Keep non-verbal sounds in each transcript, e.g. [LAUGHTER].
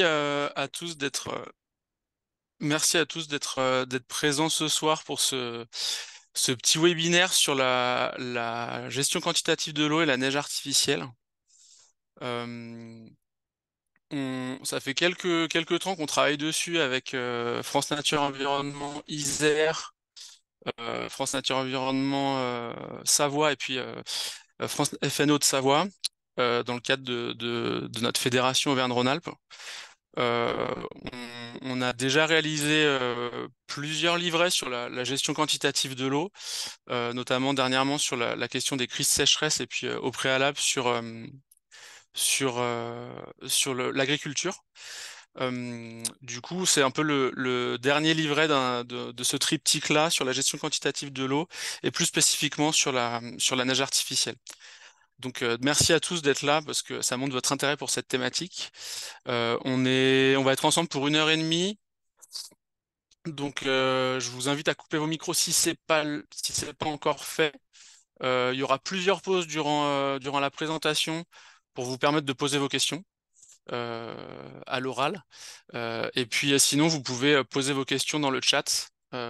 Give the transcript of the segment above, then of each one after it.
Euh, euh, merci à, tous euh, d'être présents ce soir pour ce petit webinaire sur la, gestion quantitative de l'eau et la neige artificielle. ça fait quelques, temps qu'on travaille dessus avec France Nature Environnement Isère, France Nature Environnement Savoie et puis France FNO de Savoie. Euh, dans le cadre de, notre fédération Auvergne-Rhône-Alpes. Euh, on, a déjà réalisé euh, plusieurs livrets sur la, gestion quantitative de l'eau, notamment dernièrement sur la, question des crises sécheresse et puis au préalable sur, l'agriculture. du coup, c'est un peu le, dernier livret de, ce triptyque-là sur la gestion quantitative de l'eau et plus spécifiquement sur la, sur la neige artificielle. Donc euh, merci à tous d'être là parce que ça montre votre intérêt pour cette thématique. Euh, on, va être ensemble pour une heure et demie. Donc euh, je vous invite à couper vos micros si ce n'est pas, si pas encore fait. il y aura plusieurs pauses durant, durant la présentation pour vous permettre de poser vos questions. à l'oral. et puis sinon, vous pouvez poser vos questions dans le chat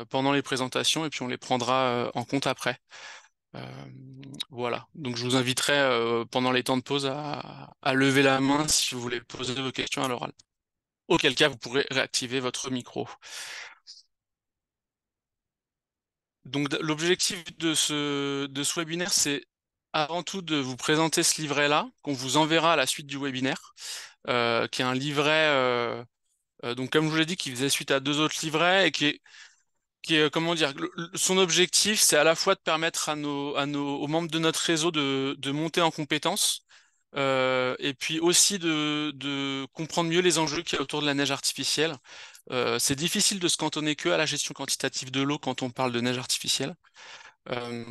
pendant les présentations et puis on les prendra en compte après. Euh, voilà, donc je vous inviterai euh, pendant les temps de pause à, lever la main si vous voulez poser vos questions à l'oral. Auquel cas, vous pourrez réactiver votre micro. Donc l'objectif de ce, webinaire, c'est avant tout de vous présenter ce livret-là, qu'on vous enverra à la suite du webinaire, euh, qui est un livret, donc comme je vous l'ai dit, qui faisait suite à deux autres livrets et qui est comment dire son objectif c'est à la fois de permettre aux membres de notre réseau de, monter en compétences euh, et puis aussi de, comprendre mieux les enjeux qu'il y a autour de la neige artificielle. Euh, c'est difficile de se cantonner que à la gestion quantitative de l'eau quand on parle de neige artificielle. Euh,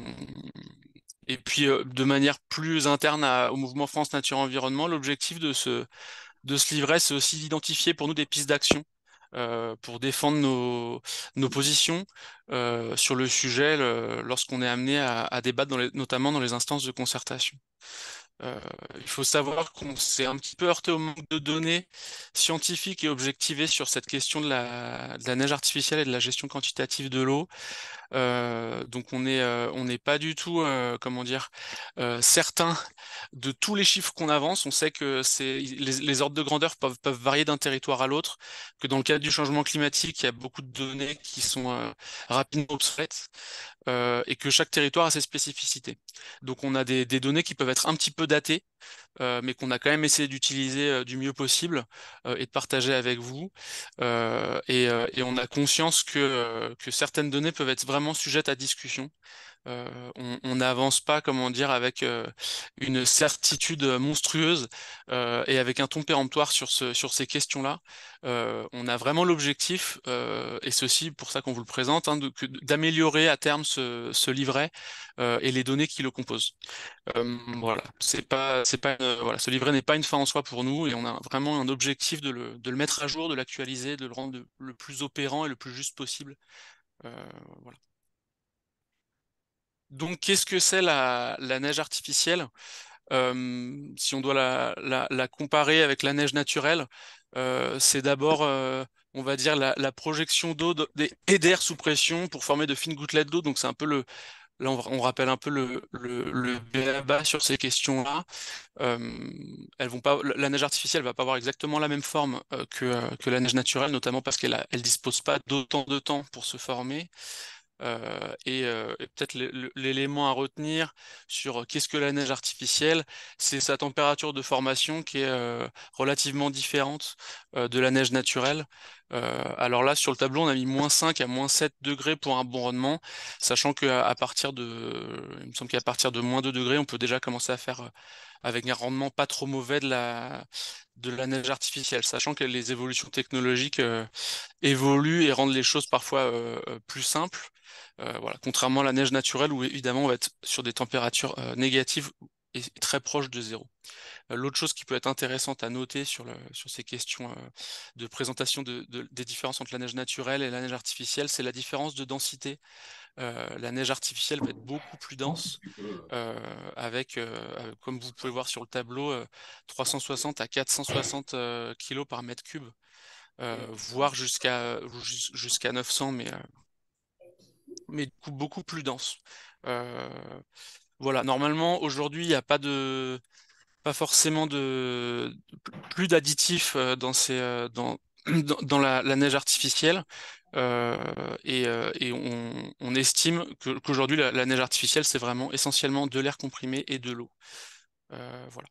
et puis de manière plus interne au mouvement France Nature Environnement, l'objectif de ce livret, c'est aussi d'identifier pour nous des pistes d'action euh, pour défendre nos, positions euh, sur le sujet lorsqu'on est amené à, débattre, notamment dans les instances de concertation. Euh, il faut savoir qu'on s'est un petit peu heurté au manque de données scientifiques et objectivées sur cette question de la neige artificielle et de la gestion quantitative de l'eau donc on n'est on n'est pas du tout comment dire certain de tous les chiffres qu'on avance. On sait que c'est les, ordres de grandeur peuvent, peuvent varier d'un territoire à l'autre. Que dans le cadre du changement climatique, il y a beaucoup de données qui sont rapidement obsolètes et que chaque territoire a ses spécificités. Donc on a des, des données qui peuvent être un petit peu datées, mais qu'on a quand même essayé d'utiliser du mieux possible et de partager avec vous. Et, et, on a conscience que, que certaines données peuvent être vraiment sujette à discussion. Euh, on n'avance pas, comment dire, avec euh, une certitude monstrueuse euh, et avec un ton péremptoire sur, ce, sur ces questions-là. on a vraiment l'objectif, et ceci pour ça qu'on vous le présente, hein, d'améliorer à terme ce, livret et les données qui le composent. voilà, c'est pas, c'est pas, voilà, ce livret n'est pas une fin en soi pour nous et on a vraiment un objectif de le, de le mettre à jour, de l'actualiser, de le rendre le plus opérant et le plus juste possible. voilà donc, qu'est-ce que c'est la, neige artificielle Si on doit la, comparer avec la neige naturelle, euh, c'est d'abord, euh, on va dire, la, projection d'eau et d'air sous pression pour former de fines gouttelettes d'eau. Donc, c'est un peu le. Là, on, rappelle un peu le, le, sur ces questions-là. la neige artificielle va pas avoir exactement la même forme euh, que, que la neige naturelle, notamment parce qu'elle ne dispose pas d'autant de temps pour se former. Euh, euh, et, peut-être l'élément à retenir sur euh, qu'est-ce que la neige artificielle, c'est sa température de formation qui est relativement différente de la neige naturelle. alors là, sur le tableau, on a mis moins 5 à moins 7 degrés pour un bon rendement, sachant qu'à partir de, me semble qu'à partir de moins 2 degrés, on peut déjà commencer à faire avec un rendement pas trop mauvais de la, neige artificielle, sachant que les évolutions technologiques évoluent et rendent les choses parfois plus simples. Euh, Contrairement à la neige naturelle où évidemment on va être sur des températures euh, négatives et très proches de zéro. Euh, l'autre chose qui peut être intéressante à noter sur, ces questions de présentation des différences entre la neige naturelle et la neige artificielle, c'est la différence de densité. la neige artificielle va être beaucoup plus dense, avec, comme vous pouvez voir sur le tableau, 360 à 460 kg par mètre cube. voire jusqu'à 900, mais mais beaucoup plus dense. Euh, voilà, normalement aujourd'hui il n'y a pas de pas forcément de plus d'additifs euh, dans ces euh, [CLEARS THROAT] dans, dans la, neige artificielle et, on, estime qu'aujourd'hui la, neige artificielle c'est vraiment essentiellement de l'air comprimé et de l'eau. voilà.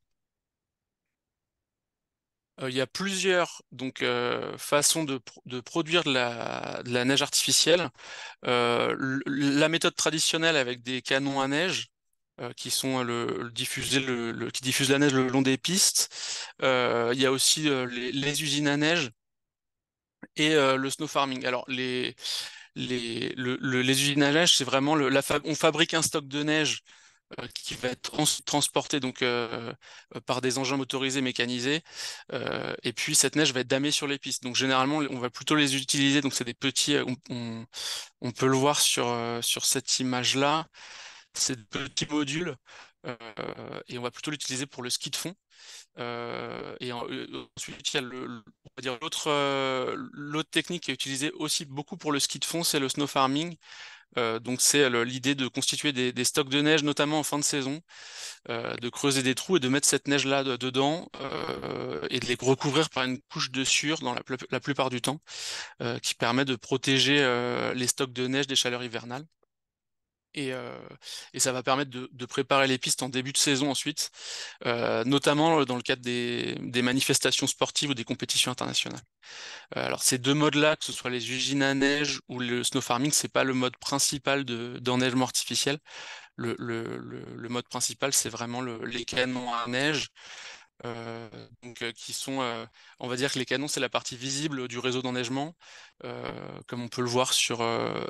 Euh, il y a plusieurs donc, euh, façons de, produire de la, neige artificielle. Euh, la méthode traditionnelle avec des canons à neige qui, sont le, qui diffusent la neige le long des pistes. il y a aussi les, usines à neige et le snow farming. Alors, les, les, les usines à neige, c'est vraiment on fabrique un stock de neige euh, qui va être transporté donc, euh, euh, par des engins motorisés, mécanisés. et puis cette neige va être damée sur les pistes. Donc généralement, on va plutôt les utiliser. Donc c'est des petits, on, peut le voir sur, sur cette image-là, ces petits modules. et on va plutôt l'utiliser pour le ski de fond. et ensuite, il y a l'autre technique qui est utilisée aussi beaucoup pour le ski de fond, c'est le snow farming. Euh, donc c'est euh, l'idée de constituer des, stocks de neige, notamment en fin de saison, euh, de creuser des trous et de mettre cette neige-là dedans et de les recouvrir par une couche de sur dans la plupart du temps, qui permet de protéger les stocks de neige des chaleurs hivernales. Euh, et, ça va permettre de, préparer les pistes en début de saison ensuite, euh, notamment dans le cadre des, manifestations sportives ou des compétitions internationales. Euh, alors ces deux modes-là, que ce soit les usines à neige ou le snow farming, c'est pas le mode principal d'enneigement artificiel. le, mode principal, c'est vraiment les canons à neige euh, donc, euh, qui sont, euh, on va dire que les canons, c'est la partie visible du réseau d'enneigement, comme on peut le voir sur,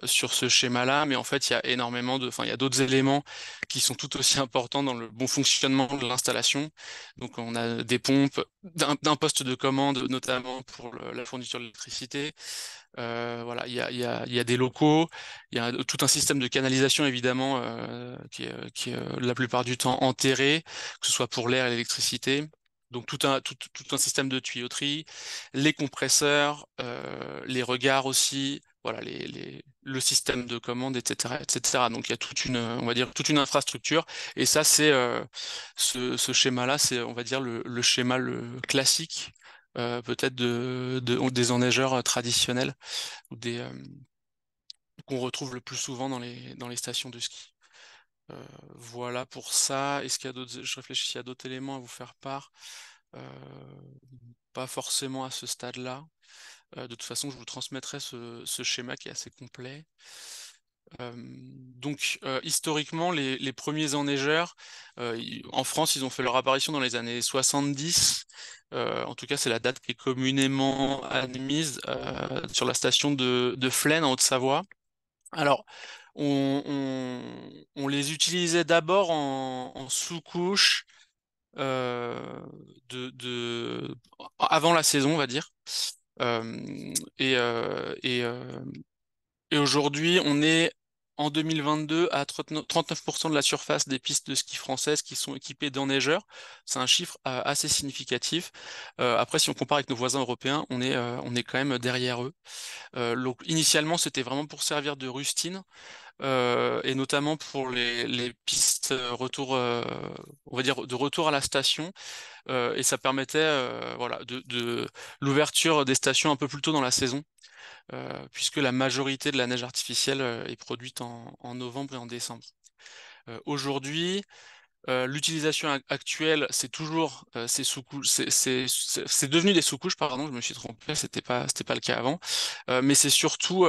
sur ce schéma-là. Mais en fait, il y a énormément de, enfin, il y a d'autres éléments qui sont tout aussi importants dans le bon fonctionnement de l'installation. Donc, on a des pompes d'un poste de commande, notamment pour la fourniture d'électricité. Euh, voilà, il y a, y, a, y a, des locaux, il y a tout un système de canalisation évidemment qui, est, qui est la plupart du temps enterré, que ce soit pour l'air et l'électricité. Donc tout un, tout, un système de tuyauterie, les compresseurs, euh, les regards aussi, voilà, les, les, le système de commande, etc., etc. Donc il y a toute une, on va dire, toute une infrastructure. Et ça, c'est euh, ce, ce schéma-là, c'est on va dire le, le schéma classique, euh, peut-être de, de, des enneigeurs traditionnels ou des qu'on retrouve le plus souvent dans les, dans les stations de ski. Euh, voilà pour ça. Est-ce qu'il y d'autres. Je réfléchis, à y a d'autres éléments à vous faire part. Euh, pas forcément à ce stade-là. Euh, de toute façon, je vous transmettrai ce, schéma qui est assez complet. donc, historiquement, les, premiers enneigeurs, en France, ils ont fait leur apparition dans les années 70. en tout cas, c'est la date qui est communément admise sur la station de, de en Haute-Savoie. Alors, on, les utilisait d'abord en, sous-couche euh, de, avant la saison, on va dire. Euh, euh, et aujourd'hui, on est en 2022 à 39% de la surface des pistes de ski françaises qui sont équipées d'enneigeurs. C'est un chiffre euh, assez significatif. Euh, après, si on compare avec nos voisins européens, on est, euh, on est quand même derrière eux. initialement, c'était vraiment pour servir de rustine. Euh, et notamment pour les, pistes euh, retour, euh, on va dire de retour à la station, et ça permettait voilà de, l'ouverture des stations un peu plus tôt dans la saison, puisque la majorité de la neige artificielle est produite en, novembre et en décembre. Aujourd'hui, l'utilisation actuelle, c'est toujours c'est devenu des sous-couches, pardon, je me suis trompé, c'était pas, pas le cas avant, mais c'est surtout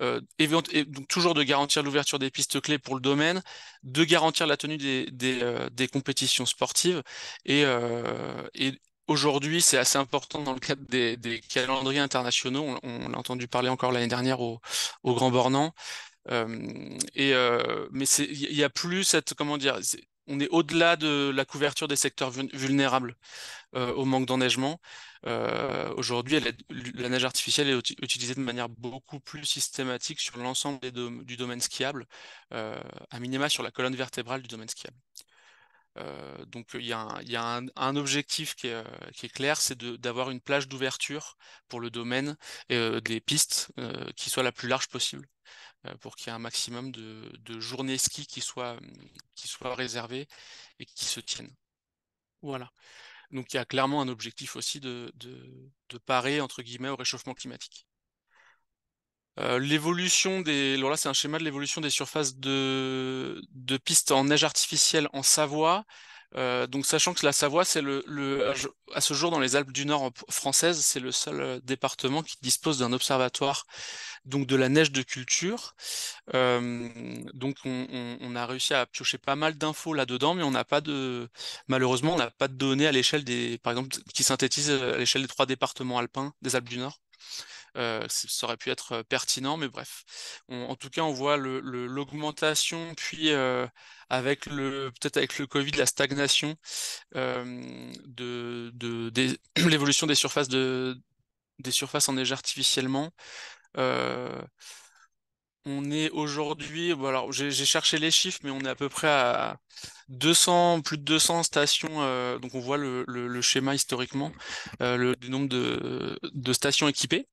et euh, donc toujours de garantir l'ouverture des pistes clés pour le domaine, de garantir la tenue des, des, euh, compétitions sportives. Et, euh, et aujourd'hui, c'est assez important dans le cadre des, des calendriers internationaux. On, l'a entendu parler encore l'année dernière au, au Grand Bornand. et mais il n'y a plus cette comment dire on est au-delà de la couverture des secteurs vulnérables euh, au manque d'enneigement. Euh, aujourd'hui, la neige artificielle est utilisée de manière beaucoup plus systématique sur l'ensemble du domaine skiable, euh, à minima sur la colonne vertébrale du domaine skiable. donc il y a un, objectif qui est, qui est clair, c'est d'avoir une plage d'ouverture pour le domaine et des pistes qui soit la plus large possible. Euh, pour qu'il y ait un maximum de, journées ski euh, qui soient, réservées et qui se tiennent. Voilà. Donc il y a clairement un objectif aussi de, parer entre guillemets au réchauffement climatique. Euh, l'évolution des. là, c'est un schéma de l'évolution des surfaces de pistes en neige artificielle en Savoie. Euh, donc, sachant que la Savoie, c'est le, à ce jour dans les Alpes du Nord françaises, c'est le seul euh, département qui dispose d'un observatoire donc de la neige de culture. Euh, donc, on, a réussi à piocher pas mal d'infos là-dedans, mais on n'a pas de, malheureusement, on n'a pas de données à l'échelle des, par exemple, qui synthétisent à l'échelle des trois départements alpins des Alpes du Nord. ça aurait pu être pertinent, mais bref. en tout cas, on voit l'augmentation, le, puis avec le peut-être avec le Covid, la stagnation euh, de, [CLEARS THROAT] l'évolution des surfaces de des surfaces enneigées artificiellement. Euh, on est aujourd'hui, alors j'ai cherché les chiffres, mais on est à peu près à 200, plus de 200 stations. Euh, donc on voit le, schéma historiquement, le, nombre de, stations équipées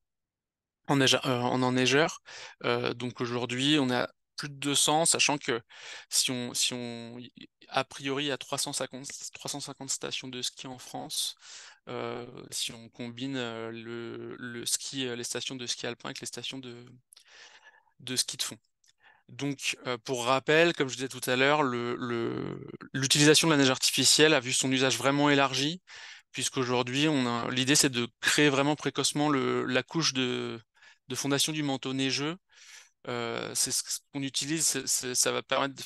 en, enneigeur. donc aujourd'hui, on a plus de 200, sachant que si on, si on a priori, il y a 350, 350 stations de ski en France. Euh, si on combine euh, le, ski, euh, les stations de ski alpin avec les stations de, de ski de fond. Donc, pour rappel, comme je disais tout à l'heure, l'utilisation de la neige artificielle a vu son usage vraiment élargi, puisqu'aujourd'hui, l'idée c'est de créer vraiment précocement la couche de, de fondation du manteau neigeux euh, c'est ce qu'on utilise, ça va permettre,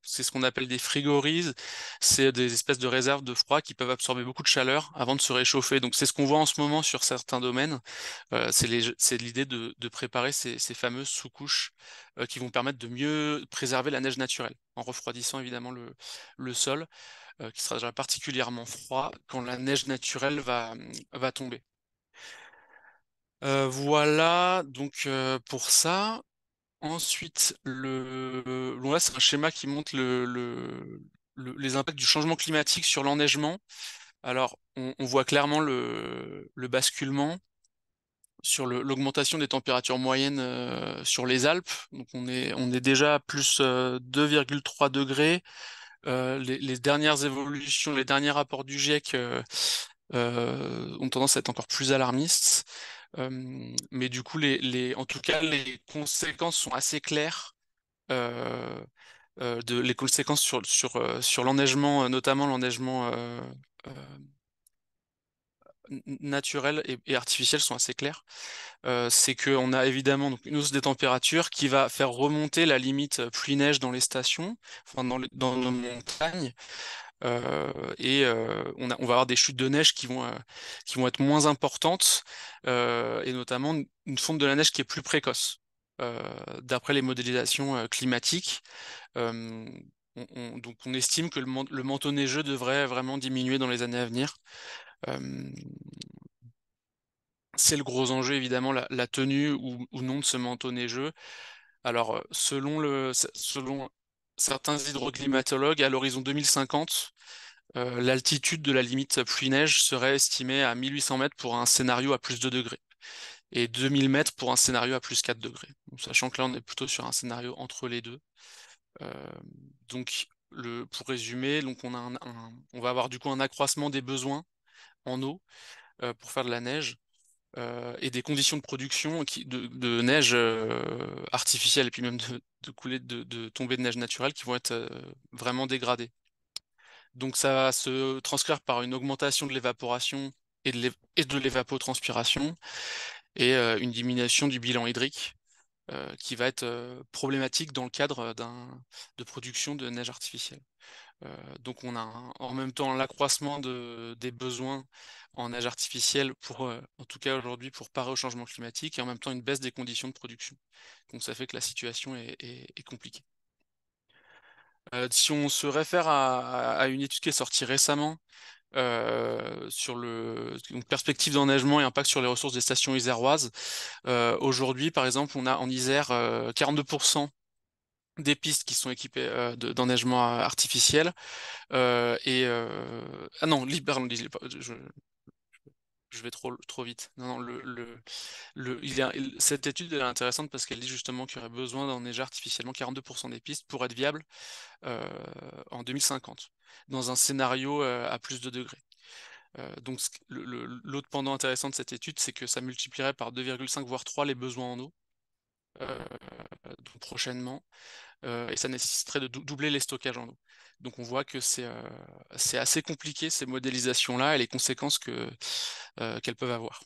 c'est ce qu'on appelle des frigorises, c'est des espèces de réserves de froid qui peuvent absorber beaucoup de chaleur avant de se réchauffer. Donc c'est ce qu'on voit en ce moment sur certains domaines, euh, c'est l'idée de, préparer ces, fameuses sous-couches euh, qui vont permettre de mieux préserver la neige naturelle, en refroidissant évidemment le, sol, qui sera déjà particulièrement froid quand la neige naturelle va, va tomber. voilà donc pour ça. Ensuite, c'est un schéma qui montre les impacts du changement climatique sur l'enneigement. Alors, on, voit clairement le, basculement sur l'augmentation des températures moyennes euh, sur les Alpes. Donc, on est, déjà à plus euh, de 2,3 degrés. Euh, les, dernières évolutions, les derniers rapports du GIEC ont tendance à être encore plus alarmistes mais du coup, en tout cas, les conséquences sont assez claires. les conséquences sur, l'enneigement, notamment l'enneigement naturel et, artificiel sont assez claires. c'est qu'on a évidemment une hausse des températures qui va faire remonter la limite pluie-neige dans les stations, dans, dans nos montagnes. Euh, et euh, on, va avoir des chutes de neige qui vont, euh, qui vont être moins importantes et notamment une fonte de la neige qui est plus précoce. D'après les modélisations climatiques, on, donc on estime que le, manteau neigeux devrait vraiment diminuer dans les années à venir. c'est le gros enjeu, évidemment, la, tenue ou, non de ce manteau neigeux. Alors, selon, le, selon certains hydroclimatologues, à l'horizon 2050, euh, l'altitude de la limite pluie-neige serait estimée à 1800 mètres pour un scénario à plus 2 degrés et 2000 mètres pour un scénario à plus 4 degrés. sachant que là, on est plutôt sur un scénario entre les deux. Euh, donc, pour résumer, donc on, a on va avoir du coup un accroissement des besoins en eau euh, pour faire de la neige euh, et des conditions de production de, neige euh, artificielle et puis même de, de de, tombées de neige naturelle qui vont être euh, vraiment dégradées. Donc ça va se transcrire par une augmentation de l'évaporation et de l'évapotranspiration et, et une diminution du bilan hydrique qui va être problématique dans le cadre de production de neige artificielle. Euh, donc on a en même temps l'accroissement des besoins en nage artificiel pour, euh, en tout cas aujourd'hui, pour parer au changement climatique et en même temps une baisse des conditions de production. Donc ça fait que la situation est, compliquée. Euh, si on se réfère à, une étude qui est sortie récemment sur le perspective d'enneigement et impact sur les ressources des stations iséroises, aujourd'hui, par exemple, on a en Isère 42% des pistes qui sont équipées euh, d'enneigement euh, artificiel. Euh, et ah non, je, vais trop, trop vite. le, le, cette étude est intéressante parce qu'elle dit justement qu'il y aurait besoin d'enneiger artificiellement 42% des pistes pour être viable en 2050, dans un scénario à plus de degrés. donc, l'autre pendant intéressant de cette étude, c'est que ça multiplierait par 2,5 voire 3 les besoins en eau euh, prochainement, euh, et ça nécessiterait de doubler les stockages en eau. Donc on voit que c'est euh, assez compliqué ces modélisations-là et les conséquences qu'elles peuvent avoir.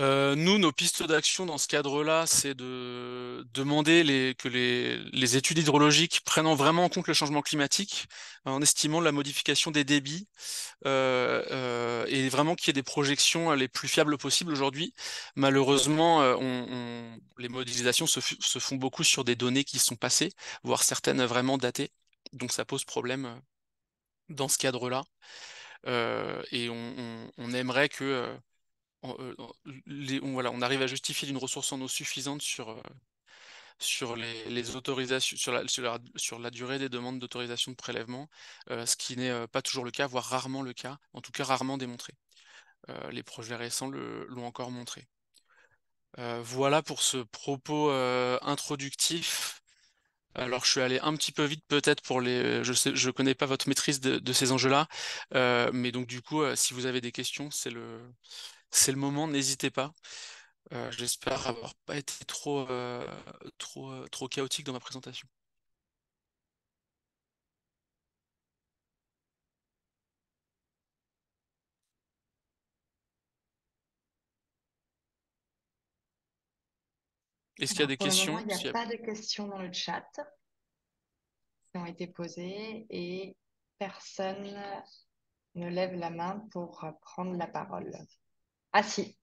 Euh, nous, nos pistes d'action dans ce cadre-là, c'est de demander les, que les, études hydrologiques prennent vraiment en compte le changement climatique en estimant la modification des débits euh, euh, et vraiment qu'il y ait des projections les plus fiables possibles aujourd'hui. Malheureusement, on, les modélisations se, font beaucoup sur des données qui sont passées, voire certaines vraiment datées. Donc ça pose problème dans ce cadre-là. et on, on, aimerait que euh, on, voilà, on arrive à justifier d'une ressource en eau suffisante sur, euh, les, autorisations, sur la, sur, la, durée des demandes d'autorisation de prélèvement, euh, ce qui n'est pas toujours le cas, voire rarement le cas, en tout cas rarement démontré. les projets récents l'ont encore montré. voilà pour ce propos introductif. Alors je suis allé un petit peu vite peut-être pour les. Je ne je connais pas votre maîtrise de, de ces enjeux-là, mais donc du coup, si vous avez des questions, c'est le c'est le moment, n'hésitez pas. Euh, j'espère avoir pas été trop, euh, trop, euh, trop chaotique dans ma présentation. Est-ce qu'il y a des questions Il n'y a pas de questions dans le chat qui ont été posées et personne ne lève la main pour prendre la parole. Ah si,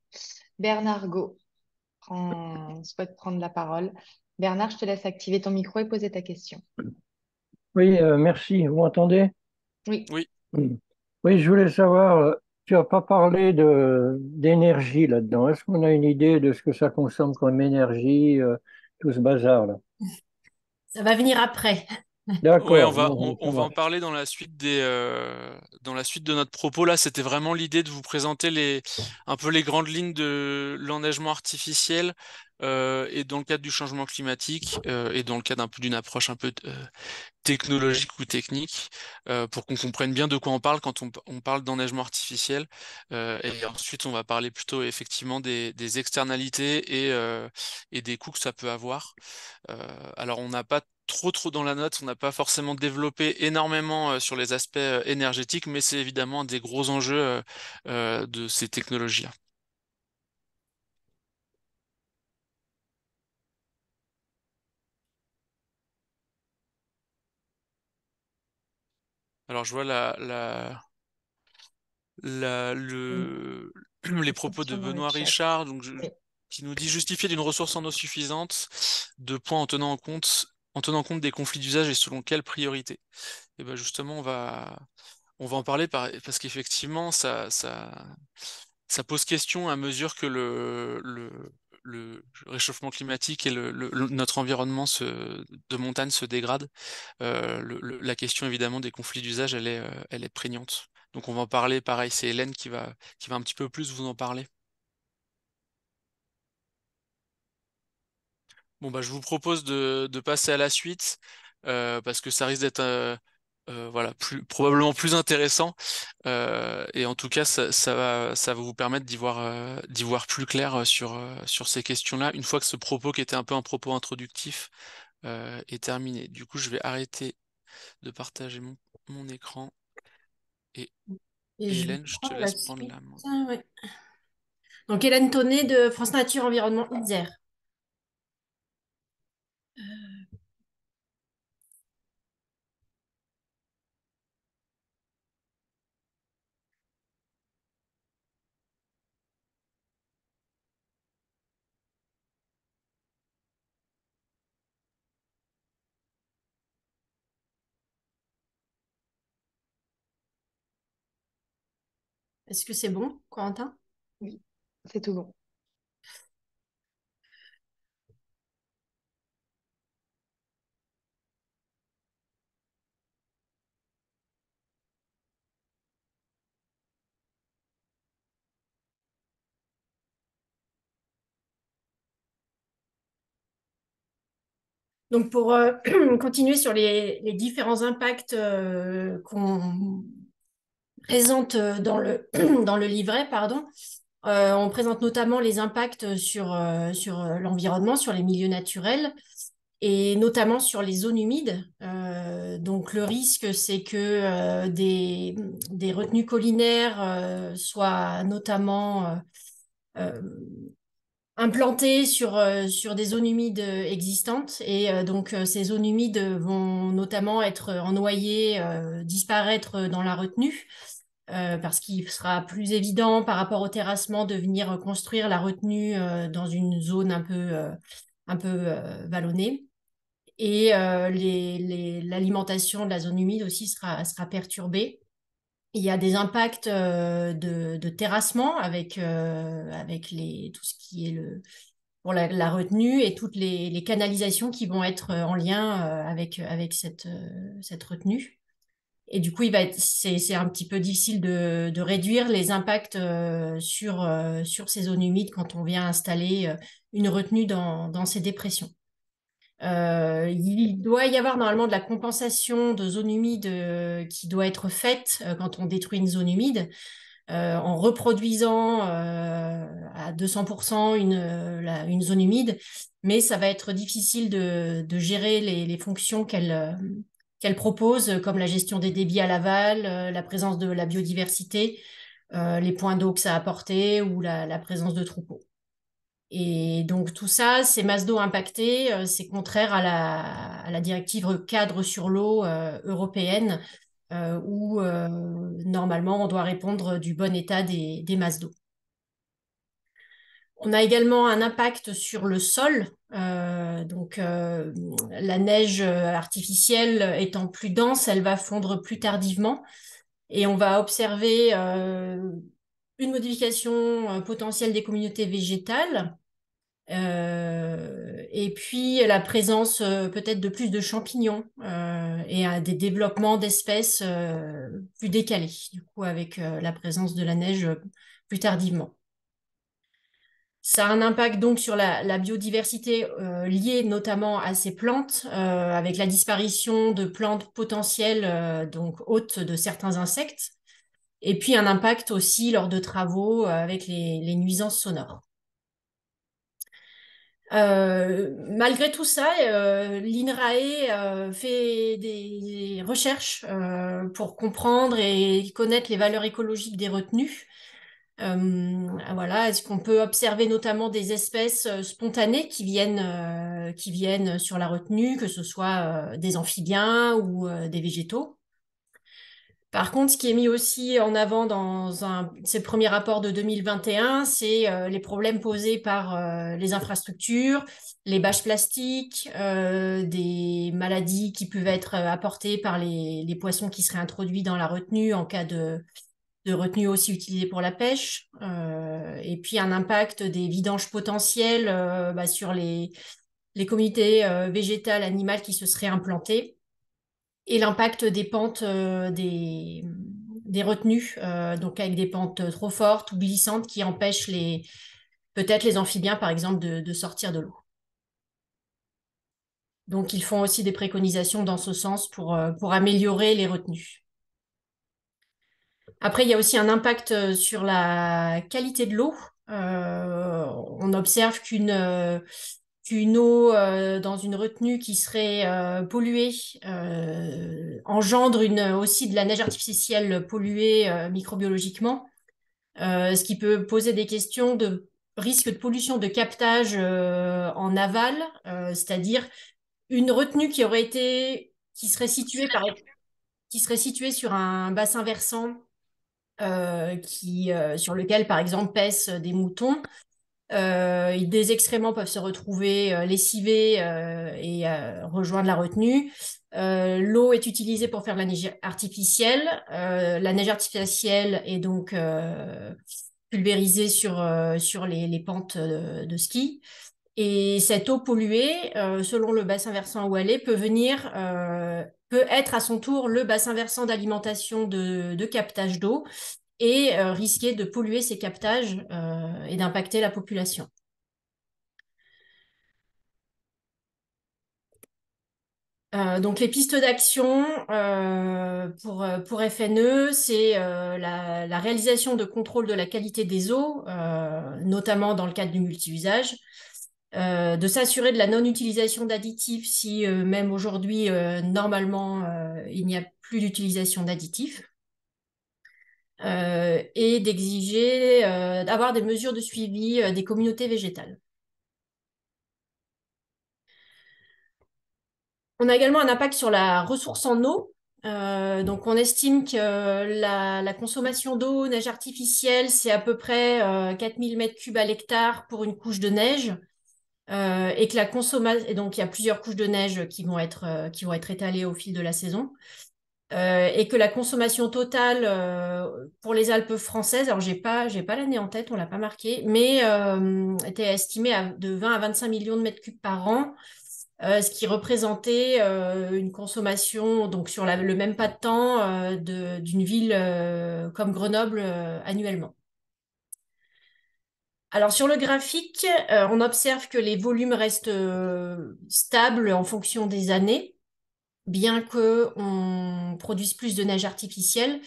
Bernard Go souhaite prendre la parole. Bernard, je te laisse activer ton micro et poser ta question. Oui, euh, merci. Vous m'entendez Oui. Oui. Hmm. Oui, je voulais savoir, euh, tu n'as pas parlé de, d'énergie là-dedans. Est-ce qu'on a une idée de ce que ça consomme comme énergie, euh, tout ce bazar-là Ça va venir après. Ouais, on va, on, va en parler dans la suite des, euh, dans la suite de notre propos. Là, c'était vraiment l'idée de vous présenter les, un peu les grandes lignes de l'enneigement artificiel euh, et dans le cadre du changement climatique euh, et dans le cadre un peu d'une approche un peu technologique ou technique pour qu'on comprenne bien de quoi on parle quand on, parle d'enneigement artificiel. et ensuite, on va parler plutôt effectivement des, externalités et, et des coûts que ça peut avoir. alors, on n'a pas trop trop dans la note, on n'a pas forcément développé énormément euh, sur les aspects euh, énergétiques, mais c'est évidemment un des gros enjeux euh, de ces technologies Alors je vois la, [CLEARS THROAT] les propos de Benoît Richard, qui nous dit justifier d'une ressource en eau suffisante, deux points en tenant en compte en tenant compte des conflits d'usage et selon quelles priorités Et ben, justement, on va, on va en parler parce qu'effectivement, ça, ça, ça, pose question à mesure que le, le, réchauffement climatique et le, notre environnement de montagne se dégrade. Euh, la question évidemment des conflits d'usage, elle est, euh, elle est prégnante. Donc on va en parler, pareil, c'est Hélène qui va, qui va un petit peu plus vous en parler. Bon, bah, je vous propose de, passer à la suite euh, parce que ça risque d'être euh, euh, voilà, probablement plus intéressant. et en tout cas, ça, va, ça va vous permettre d'y voir, d'y voir plus clair sur, sur ces questions-là une fois que ce propos qui était un peu un propos introductif est terminé. Du coup, je vais arrêter de partager mon, écran. Et, Hélène, je, te laisse prendre la main. Ah, Donc, Hélène Tonnet de France Nature Environnement Isère. Euh, est-ce que c'est bon, Quentin Oui, c'est tout bon. Donc pour euh, [CLEARS THROAT] continuer sur les, différents impacts euh, qu'on présente euh, dans le, [CLEARS THROAT] dans le livret, pardon, on présente notamment les impacts sur, sur l'environnement, sur les milieux naturels et notamment sur les zones humides. donc le risque, c'est que des, des, retenues collinaires soient notamment implantés sur, euh, sur des zones humides euh, existantes. Et euh, donc, ces zones humides vont notamment être en disparaître dans la retenue. parce qu'il sera plus évident par rapport au terrassement de venir construire la retenue dans une zone un peu, un peu vallonnée. Et l'alimentation les, de la zone humide aussi sera, sera perturbée. Il y a des impacts euh, de, terrassement avec, euh, avec les, tout ce qui est le, pour la, retenue et toutes les, les, canalisations qui vont être euh, en lien avec, avec cette, cette retenue. Et du coup, il va c'est, c'est un petit peu difficile de, de réduire les impacts sur, sur ces zones humides quand on vient installer une retenue dans, dans ces dépressions. Euh, il doit y avoir normalement de la compensation de zones humides euh, qui doit être faite euh, quand on détruit une zone humide en reproduisant à 200% une, zone humide, mais ça va être difficile de, gérer les, fonctions qu'elle propose, comme la gestion des débits à l'aval, la présence de la biodiversité, les points d'eau que ça a apporté ou la présence de troupeaux. Et donc tout ça, ces masses d'eau impactées, euh, c'est contraire à la, directive cadre sur l'eau euh, européenne euh, où normalement on doit répondre du bon état des, masses d'eau. On a également un impact sur le sol. donc, la neige artificielle étant plus dense, elle va fondre plus tardivement. Et on va observer une modification potentielle des communautés végétales, euh, et puis la présence euh, peut-être de plus de champignons euh, et à des développements d'espèces plus décalés, du coup avec la présence de la neige plus tardivement. Ça a un impact donc sur la, biodiversité liée notamment à ces plantes, avec la disparition de plantes potentielles donc hautes de certains insectes, et puis un impact aussi lors de travaux avec les nuisances sonores. Euh, malgré tout ça, euh, l'INRAE euh, fait des, des recherches pour comprendre et connaître les valeurs écologiques des retenues. voilà, est-ce qu'on peut observer notamment des espèces spontanées qui viennent, qui viennent sur la retenue, que ce soit des amphibiens ou des végétaux par contre, ce qui est mis aussi en avant dans ces premiers rapports de 2021, c'est euh, les problèmes posés par euh, les infrastructures, les bâches plastiques, euh, des maladies qui peuvent être apportées par les, poissons qui seraient introduits dans la retenue en cas de, retenue aussi utilisée pour la pêche, et puis un impact des vidanges potentiels bah, sur les, les communautés végétales, animales qui se seraient implantées et l'impact des pentes euh, des, des retenues, euh, donc avec des pentes trop fortes ou glissantes qui empêchent les peut-être les amphibiens, par exemple, de, sortir de l'eau. Donc, ils font aussi des préconisations dans ce sens pour, euh, pour améliorer les retenues. Après, il y a aussi un impact sur la qualité de l'eau. on observe qu'une une eau euh, dans une retenue qui serait euh, polluée euh, engendre une, aussi de la neige artificielle polluée microbiologiquement, ce qui peut poser des questions de risque de pollution de captage en aval, c'est-à-dire une retenue qui aurait été, qui serait située qui serait située sur un bassin versant qui, sur lequel, par exemple, pèsent des moutons, euh, des excréments peuvent se retrouver euh, lessivés euh, et rejoindre la retenue. L'eau est utilisée pour faire de la neige artificielle. la neige artificielle est donc pulvérisée sur, sur les, pentes de, ski. Et cette eau polluée, selon le bassin versant où elle est, peut venir, peut être à son tour le bassin versant d'alimentation de, de, captage d'eau et euh, risquer de polluer ces captages euh, et d'impacter la population. Euh, donc les pistes d'action pour, pour, FNE, c'est la, la, réalisation de contrôle de la qualité des eaux, notamment dans le cadre du multi-usage, de s'assurer de la non-utilisation d'additifs si même aujourd'hui, normalement, il n'y a plus d'utilisation d'additifs, euh, et d'exiger euh, d'avoir des mesures de suivi euh, des communautés végétales. On a également un impact sur la ressource en eau. donc on estime que la, consommation d'eau, neige artificielle, c'est à peu près 4000 m3 à l'hectare pour une couche de neige. et que la consommation donc il y a plusieurs couches de neige qui vont être qui vont être étalées au fil de la saison euh, et que la consommation totale euh, pour les Alpes françaises, alors j'ai pas, pas l'année en tête, on l'a pas marqué, mais euh, était estimée à de 20 à 25 millions de mètres cubes par an, ce qui représentait une consommation donc sur le même pas de temps d'une ville comme Grenoble annuellement. Alors sur le graphique, on observe que les volumes restent stables en fonction des années bien qu'on produise plus de neige artificielle,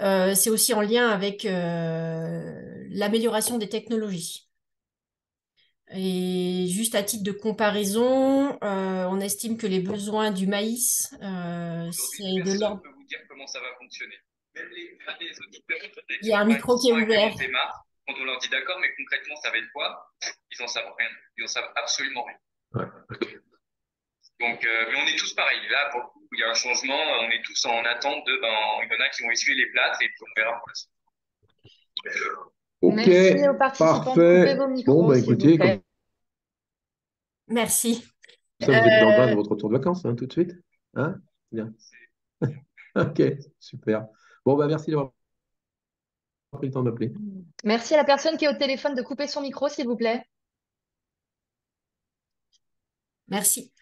euh, c'est aussi en lien avec euh, l'amélioration des technologies. Et juste à titre de comparaison, euh, on estime que les besoins du maïs, c'est de l'ordre. Je peux vous dire comment ça va fonctionner. Il y a un micro qui est ouvert. Quand on leur dit d'accord, mais concrètement, ça va être quoi Ils n'en savent rien. Ils n'en savent absolument rien. Ouais, donc, euh, mais on est tous pareils. Là, pour le coup, il y a un changement. On est tous en attente de. Ben, il y en a qui vont essuyer les plâtres et puis on verra pour la suite. Ok, Merci aux participants. parfait. Vos micros, bon, bah, écoutez. Merci. Ça, vous êtes dans le de euh, votre retour de vacances, hein, tout de suite. Hein Bien. [LAUGHS] ok, super. Bon, bah, merci d'avoir pris le temps d'appeler. Merci à la personne qui est au téléphone de couper son micro, s'il vous plaît. Merci.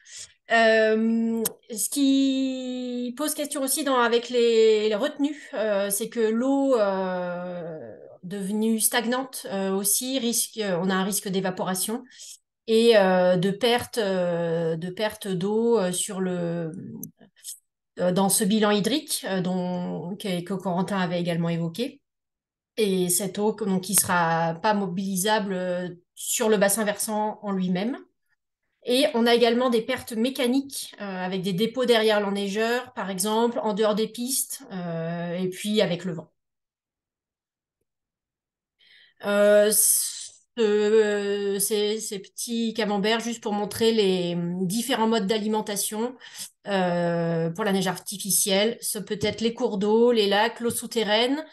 Euh, ce qui pose question aussi avec les, retenues, euh, c'est que l'eau euh, devenue stagnante aussi risque, on a un risque d'évaporation et de perte de perte d'eau sur le dans ce bilan hydrique dont, que, Corentin avait également évoqué. Et cette eau qui ne sera pas mobilisable sur le bassin versant en lui-même. Et on a également des pertes mécaniques euh, avec des dépôts derrière l'enneigeur, par exemple, en dehors des pistes, euh, et puis avec le vent. Euh, ces, petits camemberts, juste pour montrer les hum, différents modes d'alimentation pour la neige artificielle, ce peut être les cours d'eau, les lacs, l'eau souterraine,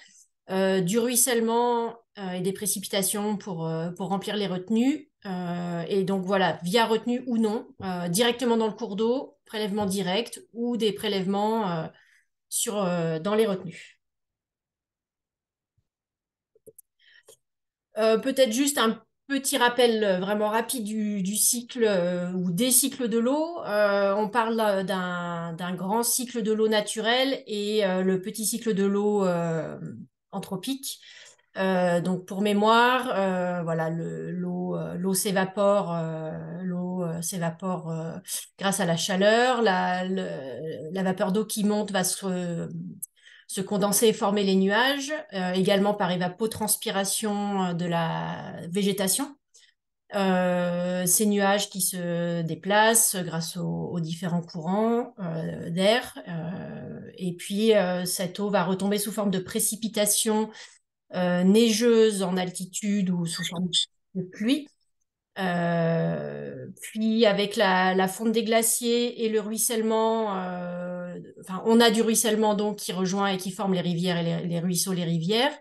du ruissellement et des précipitations pour, pour remplir les retenues, euh, et donc voilà, via retenue ou non, euh, directement dans le cours d'eau, prélèvement direct ou des prélèvements euh, dans les retenues. Peut-être juste un petit rappel vraiment rapide du, cycle ou des cycles de l'eau. on parle d'un grand cycle de l'eau naturelle et le petit cycle de l'eau anthropique. Euh, donc pour mémoire, euh, voilà, euh, l'eau s'évapore, l'eau s'évapore grâce à la chaleur. La, vapeur d'eau qui monte va se, condenser et former les nuages, également par évapotranspiration de la végétation. ces nuages qui se déplacent grâce aux, différents courants d'air. et puis, cette eau va retomber sous forme de précipitation euh, neigeuse en altitude ou sous forme de pluie. Euh, puis avec la, fonte des glaciers et le ruissellement, euh, on a du ruissellement donc qui rejoint et qui forme les rivières et les, ruisseaux, les rivières.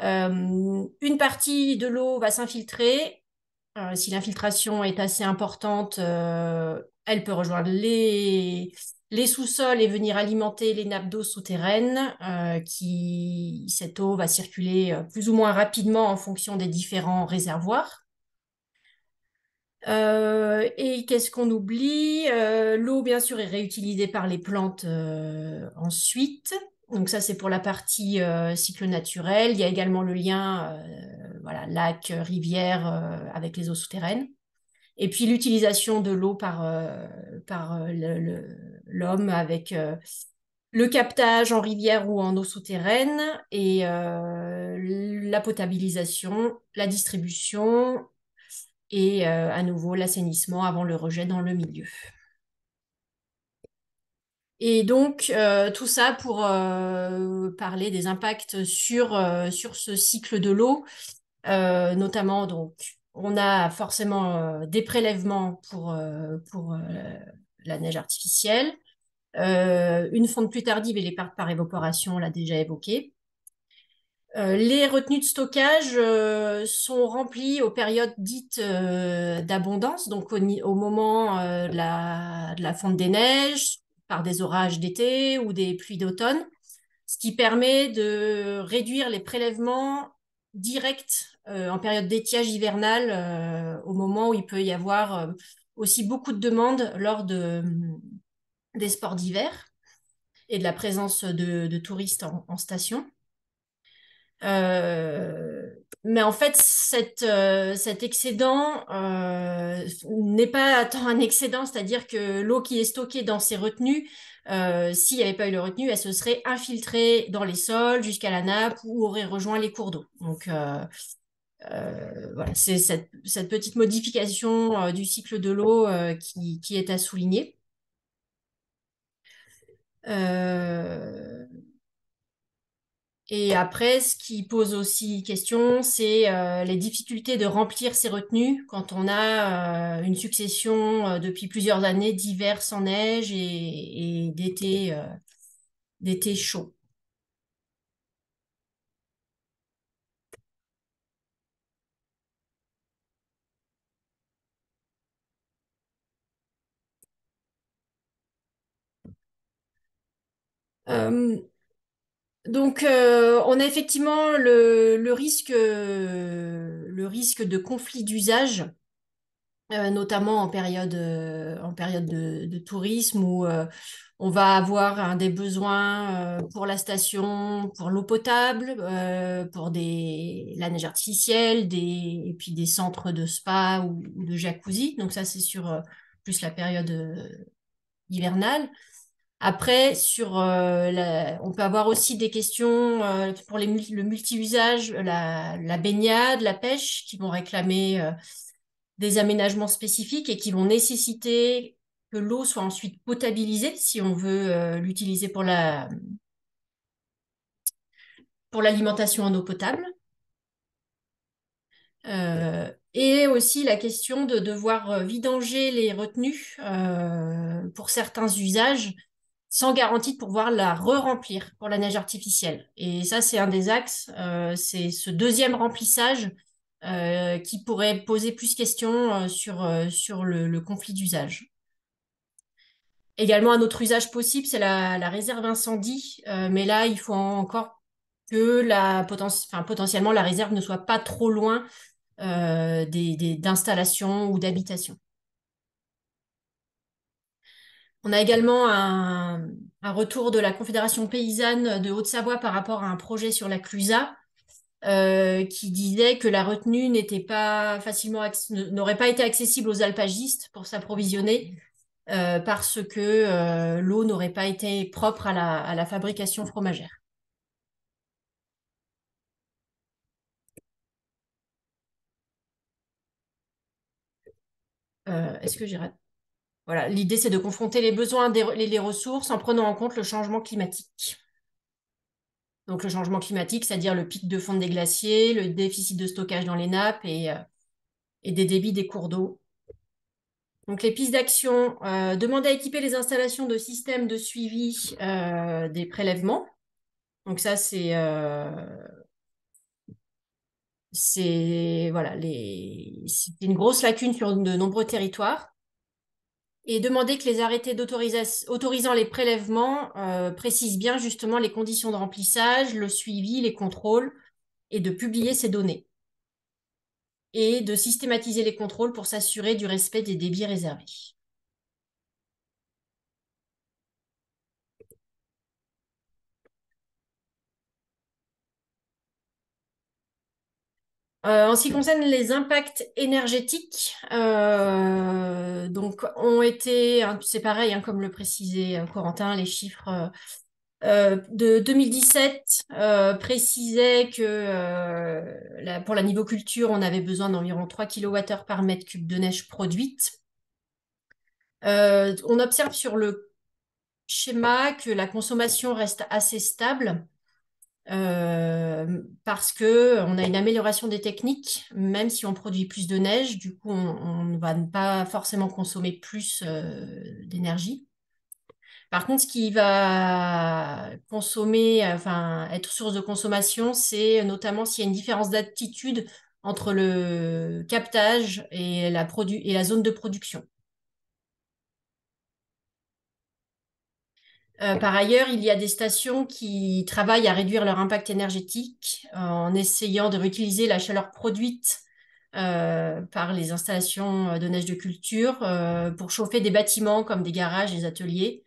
une partie de l'eau va s'infiltrer. si l'infiltration est assez importante, elle peut rejoindre les, les sous-sols et venir alimenter les nappes d'eau souterraines. Euh, qui, cette eau va circuler euh, plus ou moins rapidement en fonction des différents réservoirs. Euh, et qu'est-ce qu'on oublie L'eau, bien sûr, est réutilisée par les plantes ensuite. Donc ça, c'est pour la partie cycle naturel. Il y a également le lien voilà, lac, rivière avec les eaux souterraines. Et puis l'utilisation de l'eau par, euh, par euh, l'homme avec euh, le captage en rivière ou en eau souterraine et la potabilisation, la distribution et à nouveau l'assainissement avant le rejet dans le milieu. Et donc, tout ça pour parler des impacts sur, sur ce cycle de l'eau, notamment donc on a forcément euh, des prélèvements pour, euh, pour euh, la neige artificielle, une fonte plus tardive et les pertes par évaporation, on l'a déjà évoqué. les retenues de stockage sont remplies aux périodes dites d'abondance, donc au, moment de, la, fonte des neiges, par des orages d'été ou des pluies d'automne, ce qui permet de réduire les prélèvements direct euh, en période d'étiage hivernal, euh, au moment où il peut y avoir euh, aussi beaucoup de demandes lors de, des sports d'hiver et de la présence de, touristes en, station mais en fait, cette, euh, cet excédent euh, n'est pas tant un excédent, c'est-à-dire que l'eau qui est stockée dans ces retenues, euh, s'il n'y avait pas eu le retenue, elle se serait infiltrée dans les sols jusqu'à la nappe ou aurait rejoint les cours d'eau. Donc voilà, c'est cette, petite modification du cycle de l'eau qui, qui, est à souligner. Euh... Et après, ce qui pose aussi question, c'est euh, les difficultés de remplir ces retenues quand on a euh, une succession euh, depuis plusieurs années d'hiver sans neige et, d'été, d'été chaud. Donc, euh, on a effectivement euh, le, risque, de conflit d'usage, euh, notamment en période, en période de, tourisme où on va avoir des besoins pour la station, pour l'eau potable, pour des, la neige artificielle, et puis des centres de spa ou de jacuzzi. Donc ça, c'est sur plus la période hivernale. Après, euh, on peut avoir aussi des questions euh, pour le multi-usage, la, baignade, la pêche, qui vont réclamer euh, des aménagements spécifiques et qui vont nécessiter que l'eau soit ensuite potabilisée si on veut l'utiliser pour pour l'alimentation en eau potable. et aussi la question de devoir vidanger les retenues pour certains usages sans garantie de pouvoir la re-remplir pour la neige artificielle. Et ça, c'est un des axes, euh, c'est ce deuxième remplissage euh, qui pourrait poser plus de questions euh, sur, sur le, conflit d'usage. Également, un autre usage possible, c'est la, réserve incendie, mais là, il faut encore que la potentiellement la réserve ne soit pas trop loin d'installations ou d'habitations. On a également un, retour de la Confédération paysanne de Haute-Savoie par rapport à un projet sur la Clusa, euh, qui disait que la retenue n'était pas facilement n'aurait pas été accessible aux alpagistes pour s'approvisionner euh, parce que euh, l'eau n'aurait pas été propre à la, à la fabrication fromagère. Est-ce que j'ai raté l'idée, c'est de confronter les besoins et les ressources en prenant en compte le changement climatique. Donc le changement climatique, c'est-à-dire le pic de fonte des glaciers, le déficit de stockage dans les nappes et, euh, des débits des cours d'eau. Donc les pistes d'action, euh, demander à équiper les installations de systèmes de suivi euh, des prélèvements. Donc ça, c'est euh, voilà, une grosse lacune sur de nombreux territoires et demander que les arrêtés autorisant les prélèvements euh, précisent bien justement les conditions de remplissage, le suivi, les contrôles, et de publier ces données. Et de systématiser les contrôles pour s'assurer du respect des débits réservés. Euh, en ce qui concerne les impacts énergétiques, euh, donc ont été, hein, c'est pareil, hein, comme le précisait euh, Corentin, les chiffres de 2017 précisaient que pour la niveau culture, on avait besoin d'environ 3 kWh par mètre cube de neige produite. on observe sur le schéma que la consommation reste assez stable euh, parce que on a une amélioration des techniques, même si on produit plus de neige, du coup on ne va pas forcément consommer plus euh, d'énergie. Par contre, ce qui va consommer, être source de consommation, c'est notamment s'il y a une différence d'attitude entre le captage et la, et la zone de production. Euh, par ailleurs, il y a des stations qui travaillent à réduire leur impact énergétique euh, en essayant de réutiliser la chaleur produite euh, par les installations de neige de culture pour chauffer des bâtiments comme des garages, des ateliers.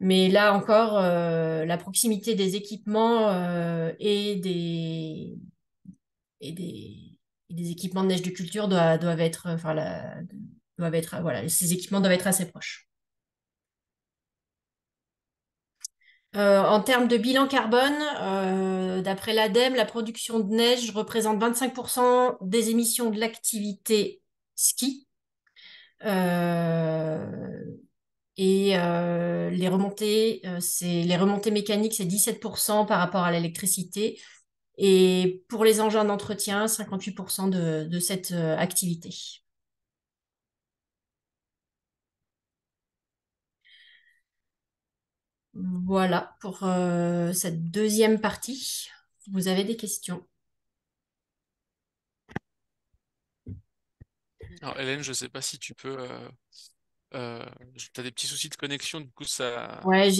Mais là encore, la proximité des équipements et des, équipements de neige de culture doivent, être, être, voilà, ces équipements doivent être assez proches. Euh, en termes de bilan carbone, euh, d'après l'ADEME, la production de neige représente 25% des émissions de l'activité ski. Euh, et les remontées, mécaniques, c'est 17% par rapport à l'électricité. Et pour les engins d'entretien, 58% de cette activité. Voilà pour euh, cette deuxième partie. Vous avez des questions Alors Hélène, je ne sais pas si tu peux... Euh, euh, tu as des petits soucis de connexion, du coup ça, ouais,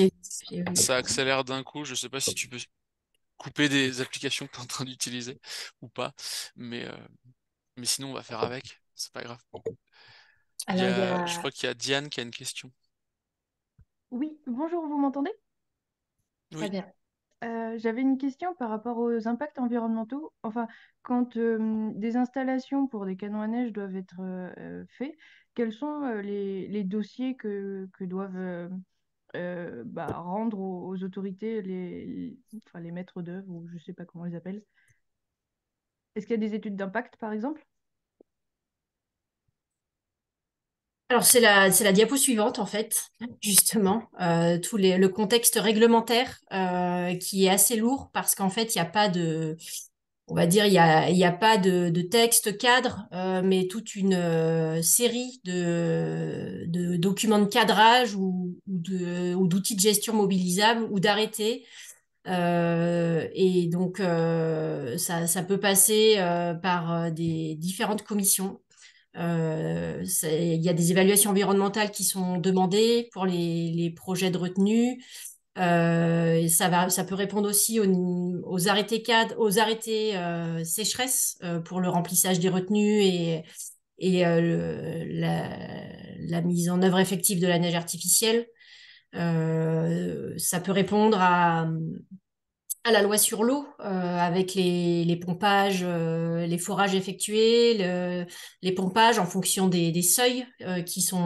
ça accélère d'un coup. Je ne sais pas si tu peux couper des applications que tu es en train d'utiliser ou pas. Mais, mais sinon, on va faire avec. C'est pas grave. Je crois qu'il y a Diane qui a une question. Oui, bonjour, vous m'entendez Très bien. Euh, j'avais une question par rapport aux impacts environnementaux. Enfin, quand euh, des installations pour des canons à neige doivent être euh, faites, quels sont les, dossiers que, doivent bah, rendre aux, autorités les, les maîtres d'œuvre, ou je ne sais pas comment on les appelle. Est-ce qu'il y a des études d'impact, par exemple? Alors, c'est la, c'est la diapo suivante, en fait, justement, euh, tout le contexte réglementaire euh, qui est assez lourd parce qu'en fait, il n'y a pas de, on va dire, il a, a, pas de, texte cadre, euh, mais toute une série de, de, documents de cadrage ou, ou d'outils de, gestion mobilisables ou d'arrêtés. et donc, ça, ça, peut passer par des différentes commissions euh, il y a des évaluations environnementales qui sont demandées pour les, projets de retenue. Euh, ça, va, ça peut répondre aussi aux, arrêtés, cadres, aux arrêtés euh, sécheresse pour le remplissage des retenues et, et la, la, mise en œuvre effective de la neige artificielle. ça peut répondre à, à la loi sur l'eau, euh, avec les, pompages, euh, les forages effectués, les pompages en fonction des, seuils euh, qui sont,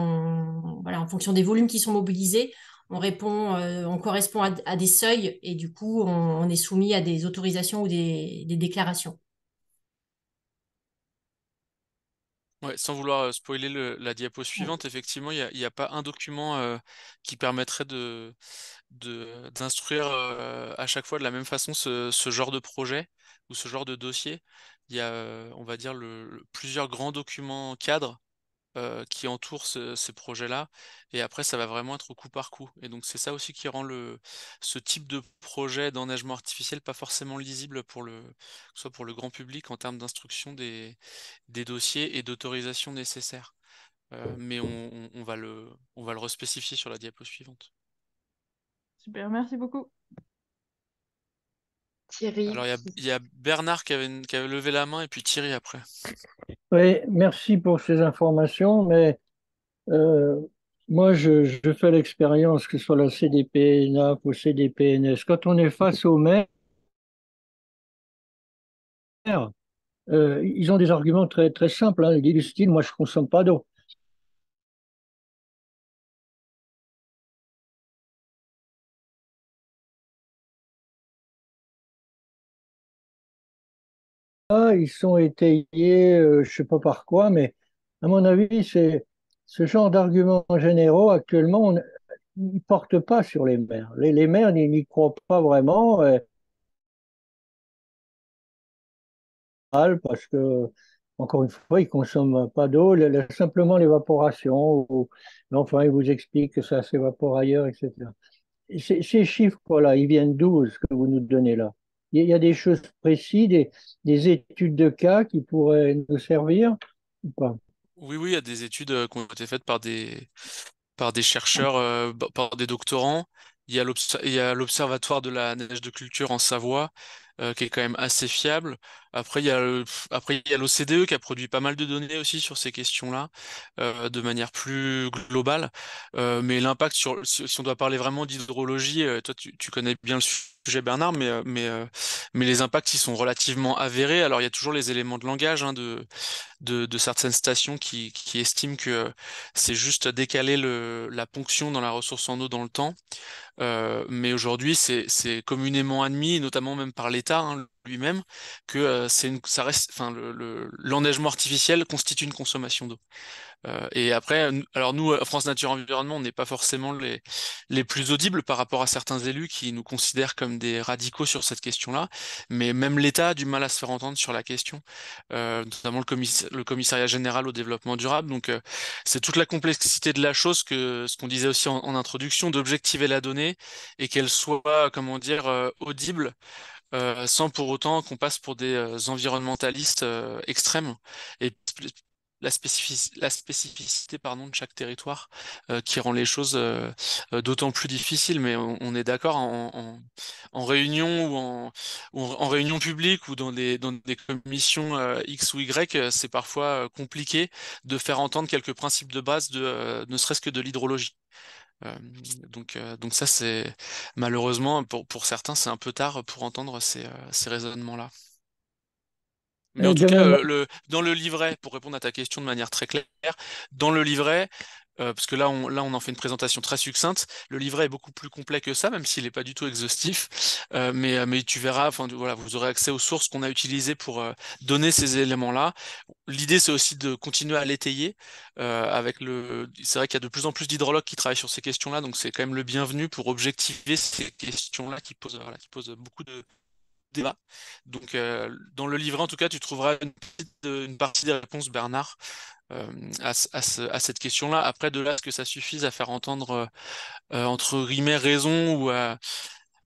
en fonction des volumes qui sont mobilisés. On répond, on correspond à, des seuils et du coup, on, est soumis à des autorisations ou des, déclarations. sans vouloir spoiler la diapo suivante, effectivement, il n'y a, pas un document qui permettrait de d'instruire euh, à chaque fois de la même façon ce, genre de projet ou ce genre de dossier. Il y a, euh, on va dire, le, plusieurs grands documents cadres euh, qui entourent ce, ces projets-là. Et après, ça va vraiment être coup par coup. Et donc, c'est ça aussi qui rend le, ce type de projet d'enneigement artificiel pas forcément lisible pour le, soit pour le grand public en termes d'instruction des, des, dossiers et d'autorisation nécessaire mais on, va le, on va le respécifier sur la diapo suivante. Super, merci beaucoup. Thierry. Alors, il y, a Bernard qui avait, levé la main et puis Thierry après. Oui, merci pour ces informations, mais euh, moi, je, fais l'expérience que ce soit la CDPNAP ou CDPNS. Quand on est face au maire, euh, ils ont des arguments très, très simples. Hein. Ils disent moi, je ne consomme pas d'eau. ils sont étayés, euh, je ne sais pas par quoi, mais à mon avis, c'est ce genre d'arguments généraux actuellement, ils ne portent pas sur les mers. Les, mers, maires n'y croient pas vraiment. Euh. parce que, encore une fois, ils ne consomment pas d'eau, simplement l'évaporation. Ou, enfin, ils vous expliquent que ça s'évapore ailleurs, etc. Ces, ces chiffres-là, ils viennent d'où, ce que vous nous donnez là il y a des choses précises, des, études de cas qui pourraient nous servir ou pas Oui, oui, il y a des études euh, qui ont été faites par des, chercheurs, euh, par des doctorants. Il y a l'Observatoire de la neige de culture en Savoie euh, qui est quand même assez fiable. Après, il y a après, il y a l'OCDE qui a produit pas mal de données aussi sur ces questions-là, euh, de manière plus globale. Euh, mais l'impact sur, si, on doit parler vraiment d'hydrologie, toi, tu, connais bien le sujet, Bernard, mais, mais, mais les impacts, ils sont relativement avérés. Alors, il y a toujours les éléments de langage hein, de, de, certaines stations qui, qui estiment que c'est juste décaler le, la ponction dans la ressource en eau dans le temps. mais aujourd'hui, c'est communément admis, notamment même par les l'État hein, lui-même que euh, c'est une, ça reste, enfin, le, l'enneigement artificiel constitue une consommation d'eau. Euh, et après, alors nous, euh, France Nature Environnement, on n'est pas forcément les, les plus audibles par rapport à certains élus qui nous considèrent comme des radicaux sur cette question-là, mais même l'État a du mal à se faire entendre sur la question, notamment le, le, commissariat général au développement durable. Donc, c'est toute la complexité de la chose que ce qu'on disait aussi en, en introduction, d'objectiver la donnée et qu'elle soit, comment dire, audible. Euh, sans pour autant qu'on passe pour des euh, environnementalistes euh, extrêmes. Et la, spécificité pardon, de chaque territoire qui rend les choses d'autant plus difficiles. Mais on, est d'accord, en, réunion ou en, réunion publique ou dans des, dans des commissions X ou Y, c'est parfois compliqué de faire entendre quelques principes de base, de, ne serait-ce que de l'hydrologie donc, donc ça, c'est malheureusement pour, pour certains, c'est un peu tard pour entendre ces, raisonnements-là. Mais en tout cas, le, dans le livret, pour répondre à ta question de manière très claire, dans le livret, euh, parce que là on, là, on en fait une présentation très succincte. Le livret est beaucoup plus complet que ça, même s'il n'est pas du tout exhaustif. Euh, mais, euh, mais tu verras, enfin, voilà, vous aurez accès aux sources qu'on a utilisées pour donner ces éléments-là. L'idée, c'est aussi de continuer à l'étayer. avec le, c'est vrai qu'il y a de plus en plus d'hydrologues qui travaillent sur ces questions-là, donc c'est quand même le bienvenu pour objectiver ces questions-là qui posent, voilà, qui posent beaucoup de, débats Donc, dans le livret, en tout cas, tu trouveras une, une partie des réponses, Bernard, euh, à, cette question-là. Après, de là, est-ce que ça suffise à faire entendre euh, euh entre guillemets raison ou à,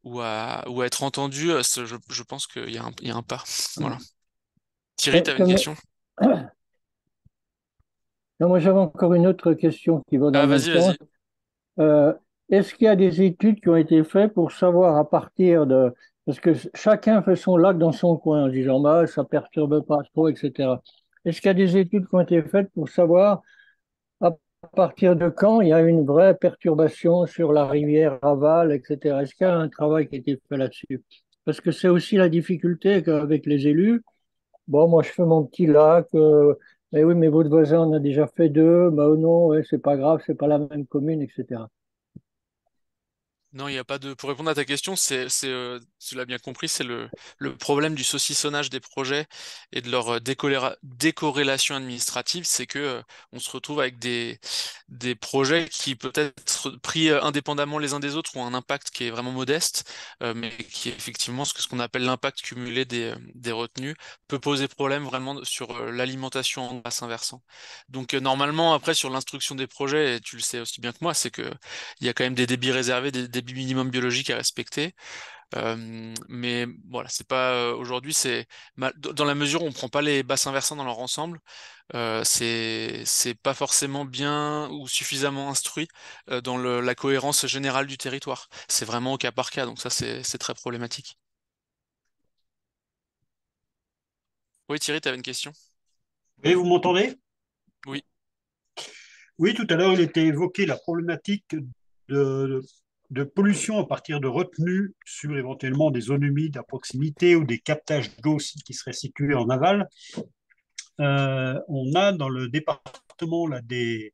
ou à, être entendu euh, je, pense qu'il y, a un, pas. Voilà. Thierry, tu avais une question moi j'avais encore une autre question qui va dans ah, le sens. Est-ce qu'il y a des études qui ont été faites pour savoir à partir de... Parce que chacun fait son lac dans son coin en disant bah, ça perturbe pas trop, etc. Est-ce qu'il y a des études qui ont été faites pour savoir à partir de quand il y a une vraie perturbation sur la rivière aval, etc. Est-ce qu'il y a un travail qui a été fait là-dessus Parce que c'est aussi la difficulté avec les élus, bon, moi je fais mon petit lac, mais euh, oui, mais votre voisin en a déjà fait deux, bah oh non, ouais, c'est pas grave, c'est pas la même commune, etc. Non, il n'y a pas de. Pour répondre à ta question, c'est, euh, tu l'as bien compris, c'est le, le, problème du saucissonnage des projets et de leur euh, décorrélation administrative, c'est que euh, on se retrouve avec des, des projets qui peut-être pris indépendamment les uns des autres ont un impact qui est vraiment modeste, mais qui effectivement ce que ce qu'on appelle l'impact cumulé des, des, retenues peut poser problème vraiment sur l'alimentation en bassin versant. Donc normalement, après sur l'instruction des projets, et tu le sais aussi bien que moi, c'est que il y a quand même des débits réservés, des minimum biologique à respecter. Euh, mais voilà, c'est pas euh, aujourd'hui, c'est dans la mesure où on prend pas les bassins versants dans leur ensemble, euh, c'est c'est pas forcément bien ou suffisamment instruit dans la cohérence générale du territoire. C'est vraiment au cas par cas, donc ça c'est très problématique. Oui, Thierry, tu avais une question. Oui, vous m'entendez Oui. Oui, tout à l'heure, il était évoqué la problématique de, de pollution à partir de retenues sur éventuellement des zones humides à proximité ou des captages d'eau qui seraient situés en aval. Euh, on a dans le département là, des,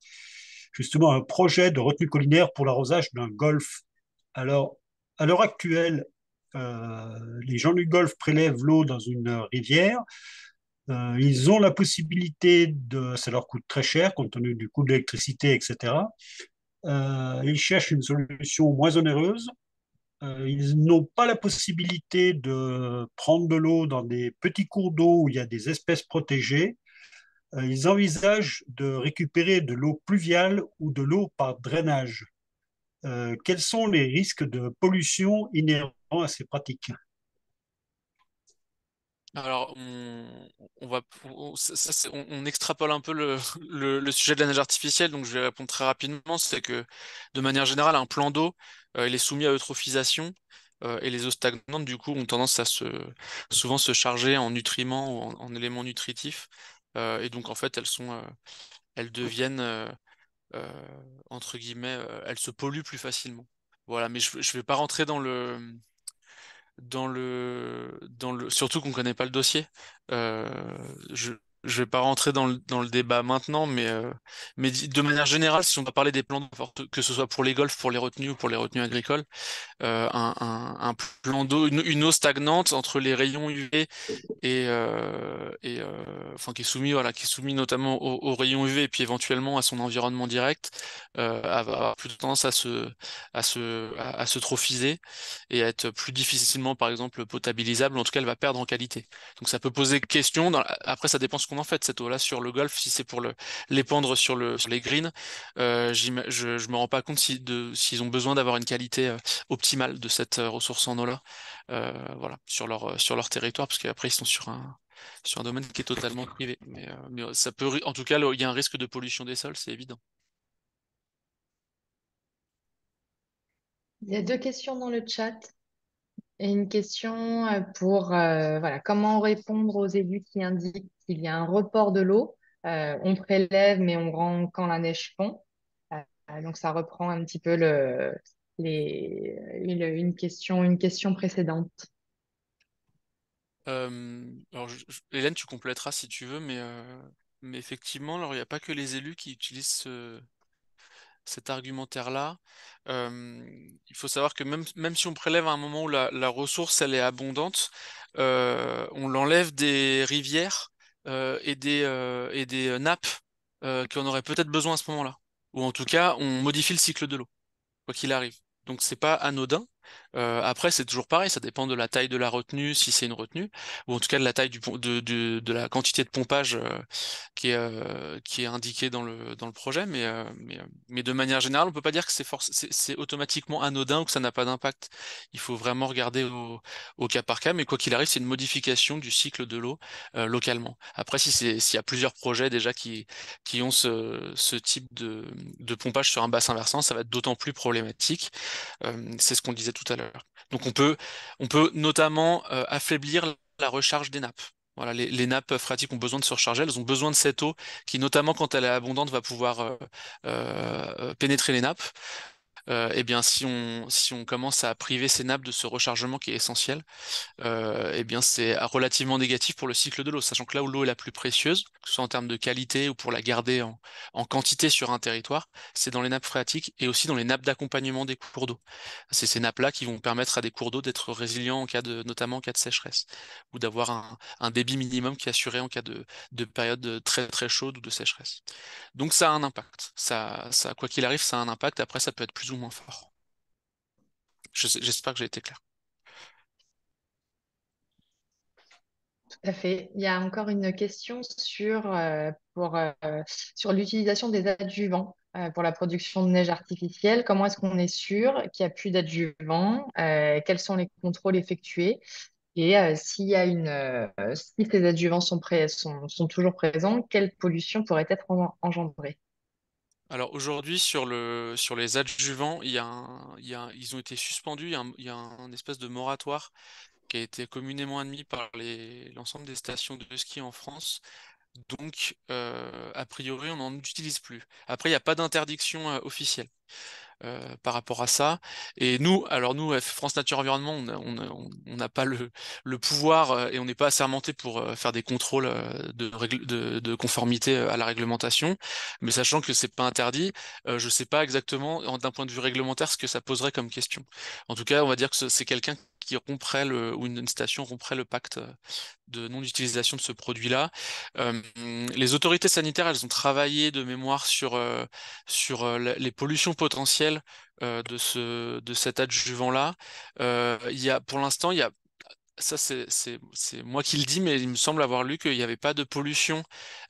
justement un projet de retenue collinaire pour l'arrosage d'un golfe. Alors, à l'heure actuelle, euh, les gens du golfe prélèvent l'eau dans une rivière. Euh, ils ont la possibilité de, ça leur coûte très cher compte tenu du coût de l'électricité, etc. Euh, ils cherchent une solution moins onéreuse. Euh, ils n'ont pas la possibilité de prendre de l'eau dans des petits cours d'eau où il y a des espèces protégées. Euh, ils envisagent de récupérer de l'eau pluviale ou de l'eau par drainage. quels sont les risques de pollution inhérents à ces pratiques alors, on, va, extrapole un peu [LAUGHS] le, sujet de la neige artificielle, donc je vais répondre très rapidement. C'est que, de manière générale, un plan d'eau, euh, il est soumis à eutrophisation euh, et les eaux stagnantes, du coup, ont tendance à se, souvent se charger en nutriments ou en, éléments nutritifs. Euh, et donc, en fait, elles, sont, elles deviennent, entre guillemets, elles se polluent plus facilement. Voilà, mais je ne vais pas rentrer dans le dans le, dans le surtout qu'on ne connaît pas le dossier. Euh, je, je ne vais pas rentrer dans le, débat maintenant, mais, euh, de manière générale, si on va parler des plans que ce soit pour les golfs, pour les retenues ou pour les retenues agricoles, euh, un, plan d'eau, une, eau stagnante entre les rayons UV et, euh, enfin qui est soumis, voilà, qui est soumis notamment aux, rayons UV et puis éventuellement à son environnement direct, va avoir plus tendance à se, à trophiser et à être plus difficilement, par exemple, potabilisable. En tout cas, elle va perdre en qualité. Donc ça peut poser question. Après, ça dépend ce qu'on en fait cette eau-là sur le golf si c'est pour l'épandre sur, les greens euh, Je ne me rends pas compte s'ils ont besoin d'avoir une qualité euh, optimale de cette euh, ressource en eau-là voilà, sur, leur, territoire, parce qu'après ils sont sur un, domaine qui est totalement privé. Mais, ça peut, en tout cas, il y a un risque de pollution des sols, c'est évident. Il y a deux questions dans le chat. Et une question pour voilà, comment répondre aux élus qui indiquent s'il y a un report de l'eau, euh, on prélève, mais on rend quand la neige fond. Euh, donc, ça reprend un petit peu le, les, une, question, une question précédente. Euh, alors, Hélène, tu compléteras si tu veux, mais, mais effectivement, alors il n'y a pas que les élus qui utilisent cet argumentaire-là. il faut savoir que même, même si on prélève à un moment où la, la ressource elle est abondante, on l'enlève des rivières euh, et des, euh, et des euh, nappes qu'on aurait peut-être besoin à ce moment-là. Ou en tout cas, on modifie le cycle de l'eau, quoi qu'il arrive. Donc c'est pas anodin. Euh, après, c'est toujours pareil, ça dépend de la taille de la retenue, si c'est une retenue, ou en tout cas de la taille de, la quantité de pompage euh, euh, qui, est, indiquée dans le, projet. Mais, mais, de manière générale, on ne peut pas dire que c'est, automatiquement anodin ou que ça n'a pas d'impact. Il faut vraiment regarder au, cas par cas, mais quoi qu'il arrive, c'est une modification du cycle de l'eau localement. Après, si c'est, s'il y a plusieurs projets déjà qui, qui ont ce, type de, de pompage sur un bassin versant, ça va être d'autant plus problématique. c'est ce qu'on disait tout à l'heure. Donc on peut, on peut notamment euh, affaiblir la recharge des nappes. Voilà, les, nappes phréatiques ont besoin de se recharger, elles ont besoin de cette eau qui, notamment quand elle est abondante, va pouvoir euh, euh, pénétrer les nappes. Euh, eh bien, si on, si on commence à priver ces nappes de ce rechargement qui est essentiel, euh, eh bien, c'est relativement négatif pour le cycle de l'eau, sachant que là où l'eau est la plus précieuse, que ce soit en termes de qualité ou pour la garder en, quantité sur un territoire, c'est dans les nappes phréatiques et aussi dans les nappes d'accompagnement des cours d'eau. C'est ces nappes-là qui vont permettre à des cours d'eau d'être résilients en cas de, notamment en cas de sécheresse, ou d'avoir un, débit minimum qui est assuré en cas de, période très très chaude ou de sécheresse. Donc ça a un impact. Ça, ça quoi qu'il arrive, ça a un impact. Après, ça peut être plus ou moins fort. J'espère que j'ai été clair. Tout à fait. Il y a encore une question sur, euh, euh, sur l'utilisation des adjuvants euh, pour la production de neige artificielle. Comment est-ce qu'on est sûr qu'il n'y a plus d'adjuvants Quels sont les contrôles effectués et s'il y a une, si ces adjuvants sont, prêts, sont toujours présents, quelle pollution pourrait être engendrée alors aujourd'hui, sur, le, sur les adjuvants, il il y ils ont été suspendus. Il y a, un, espèce de moratoire qui a été communément admis par l'ensemble des stations de ski en France. Donc, euh, a priori, on n'en utilise plus. Après, il n'y a pas d'interdiction euh, officielle. Euh, par rapport à ça. Et nous, alors nous, France Nature Environnement, on n'a pas le, pouvoir euh, et on n'est pas assermenté pour euh, faire des contrôles de, conformité à la réglementation. Mais sachant que c'est pas interdit, je ne sais pas exactement d'un point de vue réglementaire ce que ça poserait comme question. En tout cas, on va dire que c'est quelqu'un qui romprait le, ou une station romprait le pacte de non-utilisation de ce produit-là. les autorités sanitaires, elles ont travaillé de mémoire sur, sur les pollutions potentielles euh, de, ce, de cet adjuvant-là. Euh, il pour l'instant, il ça c'est moi qui le dis, mais il me semble avoir lu qu'il n'y avait pas de pollution,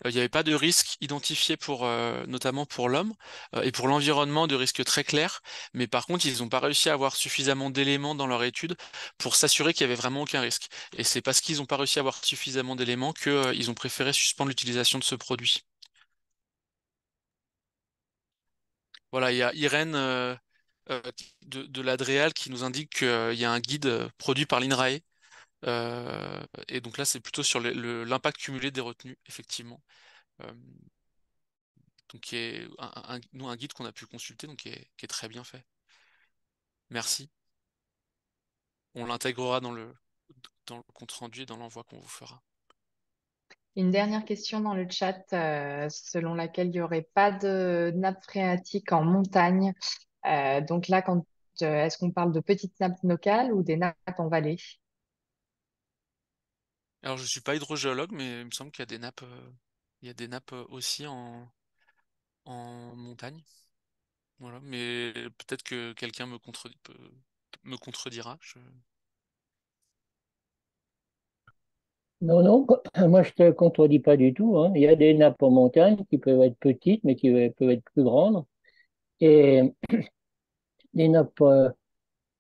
euh, il n'y avait pas de risque identifié pour notamment pour l'homme et pour l'environnement de risque très clair. Mais par contre, ils n'ont pas réussi à avoir suffisamment d'éléments dans leur étude pour s'assurer qu'il n'y avait vraiment aucun risque. Et c'est parce qu'ils n'ont pas réussi à avoir suffisamment d'éléments qu'ils ont préféré suspendre l'utilisation de ce produit. Voilà, il y a Irène euh, euh, de, l'Adréal e qui nous indique qu'il y a un guide euh, produit par l'INRAE. et donc là, c'est plutôt sur l'impact cumulé des retenues, effectivement. donc, il est un, un, nous, un guide qu'on a pu consulter, donc qui est, très bien fait. Merci. On l'intégrera dans le, dans le compte rendu et dans l'envoi qu'on vous fera. Une dernière question dans le chat, euh, selon laquelle il n'y aurait pas de nappes phréatique en montagne. Euh, donc là, euh, est-ce qu'on parle de petites nappes locales ou des nappes en vallée Alors, je ne suis pas hydrogéologue, mais il me semble qu'il y a des nappes, il y a des nappes aussi en, montagne. Voilà, mais peut-être que quelqu'un me, contredira. Je... Non, non, [CLEARS THROAT] moi je ne te contredis pas du tout. Hein. Il y a des nappes en montagne qui peuvent être petites, mais qui peuvent être plus grandes. Et des [CLEARS THROAT] nappes euh,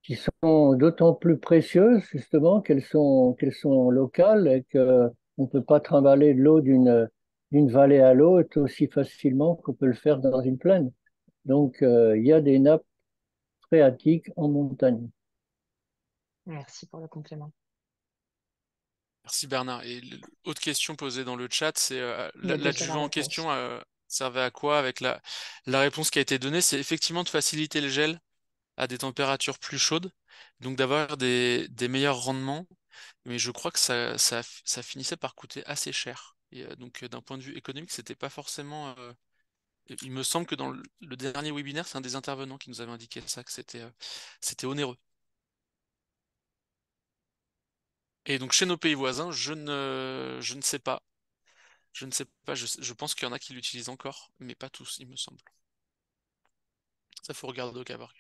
qui sont d'autant plus précieuses, justement, qu'elles sont, sont locales et qu'on ne peut pas trimballer de l'eau d'une, d'une vallée à l'autre aussi facilement qu'on peut le faire dans une plaine. Donc, euh, il y a des nappes phréatiques en montagne. Merci pour le complément. Merci Bernard. Et autre question posée dans le chat, c'est euh, la l'adjuvant en question euh, servait à quoi avec la, réponse qui a été donnée C'est effectivement de faciliter le gel à des températures plus chaudes, donc d'avoir des, meilleurs rendements. Mais je crois que ça, finissait par coûter assez cher. Et euh, donc d'un point de vue économique, c'était pas forcément. il me semble que dans le, dernier webinaire, c'est un des intervenants qui nous avait indiqué ça, que c'était onéreux. Et donc chez nos pays voisins, je ne, je ne sais pas. Je ne sais pas, je, pense qu'il y en a qui l'utilisent encore, mais pas tous, il me semble. Ça, faut regarder au cas par cas.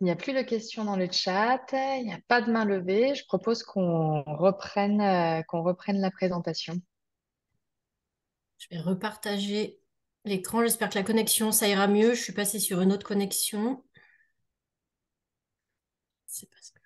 Il n'y a plus de questions dans le chat, il n'y a pas de main levée. Je propose qu'on reprenne, euh, qu'on reprenne la présentation. Je vais repartager l'écran. J'espère que la connexion, ça ira mieux. Je suis passée sur une autre connexion. C'est parce que.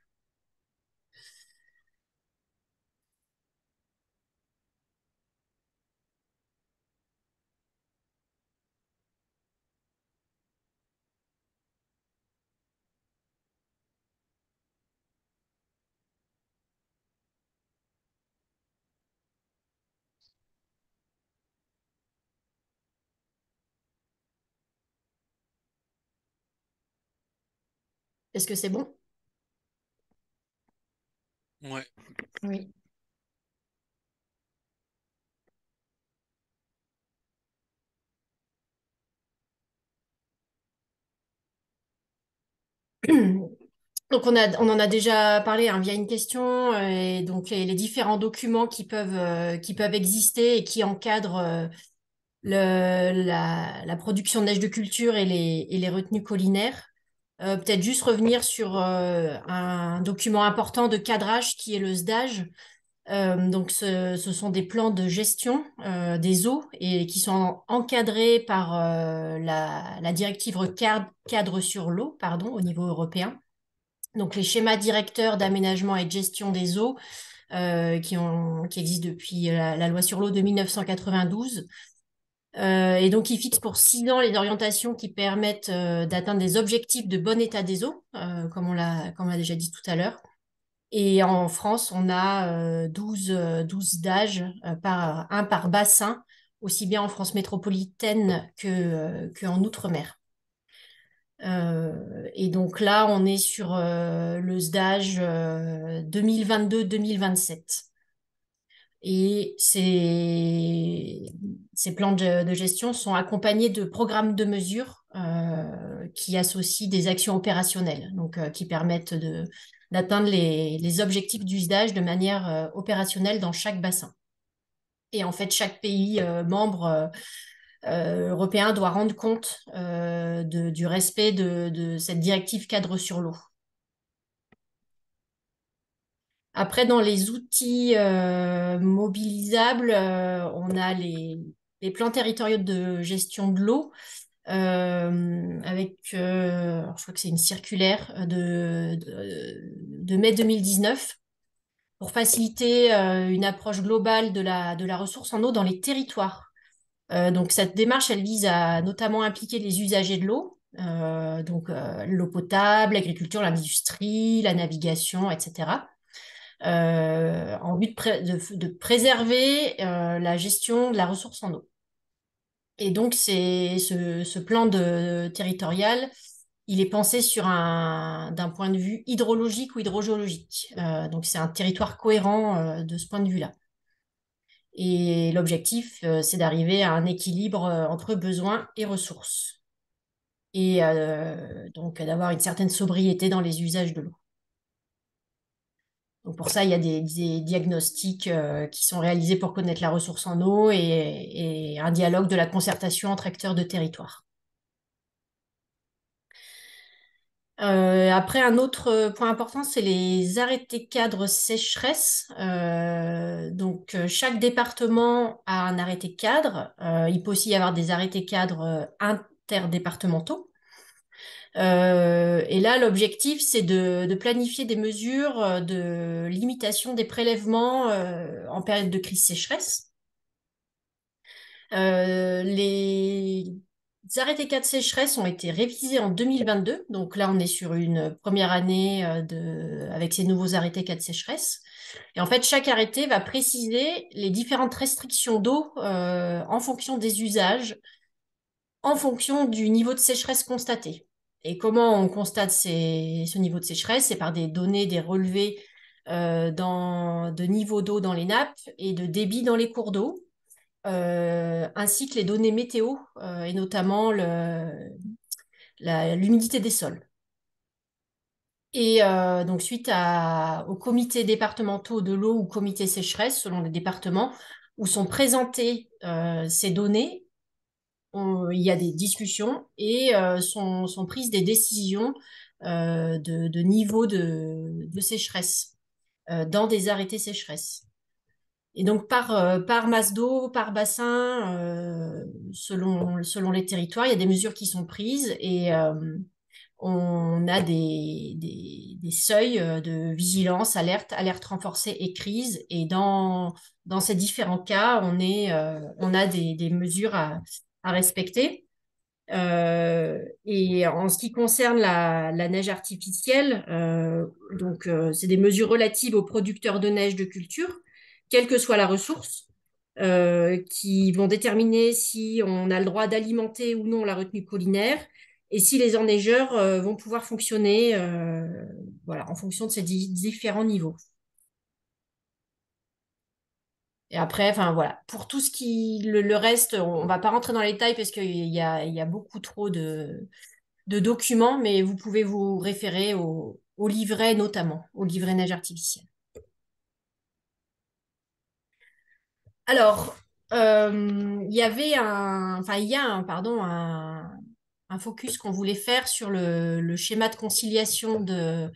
Est-ce que c'est bon oui. [COUGHS] Donc on, on, en a déjà parlé hein, via une question, euh, et donc les, différents documents qui peuvent, euh, qui peuvent exister et qui encadrent euh, le, la, la, production de neige de culture et les, et les retenues collinaires. Euh, peut-être juste revenir sur euh, un document important de cadrage qui est le SDAGE. Euh, donc, ce, ce, sont des plans de gestion des eaux et qui sont encadrés par la, directive cadre, sur l'eau, pardon, au niveau européen. Donc, les schémas directeurs d'aménagement et de gestion des eaux qui, ont, qui existent depuis la loi sur l'eau de 1992 euh, et donc, il fixe pour six ans les orientations qui permettent euh, d'atteindre des objectifs de bon état des eaux, euh, comme on l'a déjà dit tout à l'heure. Et en France, on a 12, 12 d'âge, par, un par bassin, aussi bien en France métropolitaine que, qu'en Outre-mer. et donc là, on est sur le SDAGE 2022-2027. Et ces, plans de, gestion sont accompagnés de programmes de mesures euh, qui associent des actions opérationnelles, donc euh, qui permettent d'atteindre les, objectifs d'usage de manière euh, opérationnelle dans chaque bassin. Et en fait, chaque pays membre européen doit rendre compte du respect de cette directive cadre sur l'eau. Après, dans les outils euh, mobilisables, euh, on a les, plans territoriaux de gestion de l'eau, euh, avec, je crois que c'est une circulaire de, mai 2019, pour faciliter une approche globale de la, de la ressource en eau dans les territoires. donc, cette démarche, elle vise à notamment impliquer les usagers de l'eau, donc l'eau potable, l'agriculture, l'industrie, la navigation, etc euh, en vue de, préserver euh, la gestion de la ressource en eau. Et donc, c'est ce, plan de, territorial, il est pensé sur un d'un point de vue hydrologique ou hydrogéologique. Euh, donc, c'est un territoire cohérent de ce point de vue-là. Et l'objectif, c'est d'arriver à un équilibre entre besoins et ressources. Et donc, d'avoir une certaine sobriété dans les usages de l'eau. Donc pour ça, il y a des, diagnostics euh, qui sont réalisés pour connaître la ressource en eau et, un dialogue de la concertation entre acteurs de territoire. Euh, après, un autre point important, c'est les arrêtés cadres sécheresse. Euh, donc, chaque département a un arrêté cadre. il peut aussi y avoir des arrêtés cadres interdépartementaux. Euh, et là, l'objectif, c'est de, planifier des mesures euh, de limitation des prélèvements euh, en période de crise sécheresse. les arrêtés cas de sécheresse ont été révisés en 2022. Donc là, on est sur une première année de, avec ces nouveaux arrêtés cas de sécheresse. Et en fait, chaque arrêté va préciser les différentes restrictions d'eau en fonction des usages, en fonction du niveau de sécheresse constaté. Et comment on constate ce niveau de sécheresse C'est par des données, des relevés euh, de niveau d'eau dans les nappes et de débit dans les cours d'eau, euh, ainsi que les données météo euh, et notamment l'humidité des sols. Et donc suite à, aux comités départementaux de l'eau ou comités sécheresse selon les départements, où sont présentées ces données il y a des discussions et euh, sont, sont, prises des décisions euh, de, de, niveau de, de sécheresse euh, dans des arrêtés sécheresse. Et donc par, par masse d'eau, par bassin, selon, selon les territoires, il y a des mesures qui sont prises et on a des, des, seuils de vigilance, alerte, alerte renforcée et crise. Et dans, dans ces différents cas, on, est, on a des, des mesures à, respecter. Euh, et en ce qui concerne la, neige artificielle, euh, donc euh, c'est des mesures relatives aux producteurs de neige de culture, quelle que soit la ressource, qui vont déterminer si on a le droit d'alimenter ou non la retenue collinaire et si les enneigeurs vont pouvoir fonctionner, voilà, en fonction de ces différents niveaux. Et après, enfin voilà, pour tout ce qui le, reste, on ne va pas rentrer dans les détails parce qu'il y a, y a, beaucoup trop de, de, documents, mais vous pouvez vous référer au, au livret notamment, au livret neige artificielle. Alors, euh, il y avait un, enfin il y a un, pardon, un, focus qu'on voulait faire sur le schéma de conciliation de,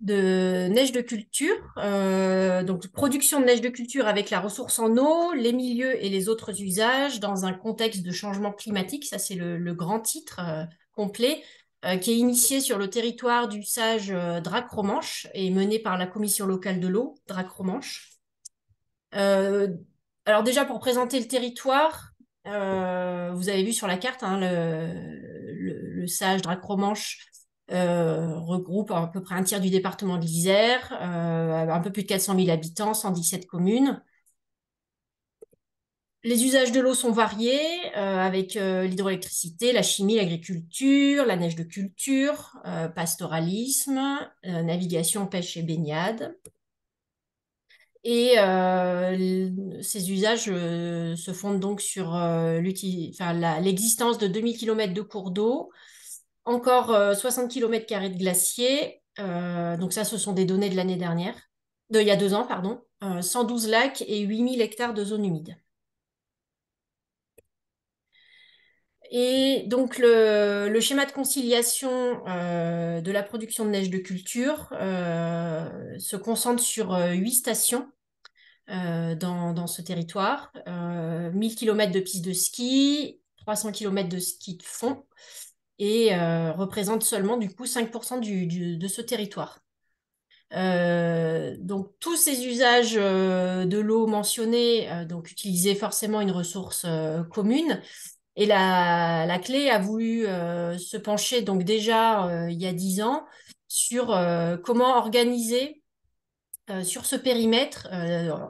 de neige de culture, euh, donc production de neige de culture avec la ressource en eau, les milieux et les autres usages dans un contexte de changement climatique, ça c'est le, grand titre euh, complet, euh, qui est initié sur le territoire du sage Drac-Romanche et mené par la commission locale de l'eau, Drac-Romanche. alors déjà pour présenter le territoire, vous avez vu sur la carte hein, le, le, sage Drac-Romanche euh, regroupe à peu près un tiers du département de l'Isère, euh, un peu plus de 400 000 habitants, 117 communes. Les usages de l'eau sont variés, euh, avec l'hydroélectricité, la chimie, l'agriculture, la neige de culture, pastoralisme, navigation, pêche et baignade. Et ces usages se fondent donc sur l'existence de 2000 km de cours d'eau, encore 60 euh, km de glaciers. Euh, donc ça, ce sont des données de l'année dernière, de, il y a deux ans, pardon. 112 euh, lacs et 8000 hectares de zones humides. Et donc le, schéma de conciliation de la production de neige de culture se concentre sur huit stations dans, dans, ce territoire, 1000 km de pistes de ski, 300 km de ski de fond, et euh, représente seulement du coup 5% du, de ce territoire. Euh, donc tous ces usages euh, de l'eau mentionnés, donc forcément une ressource commune. Et la, la, clé a voulu se pencher donc déjà il y a 10 ans sur comment organiser sur ce périmètre,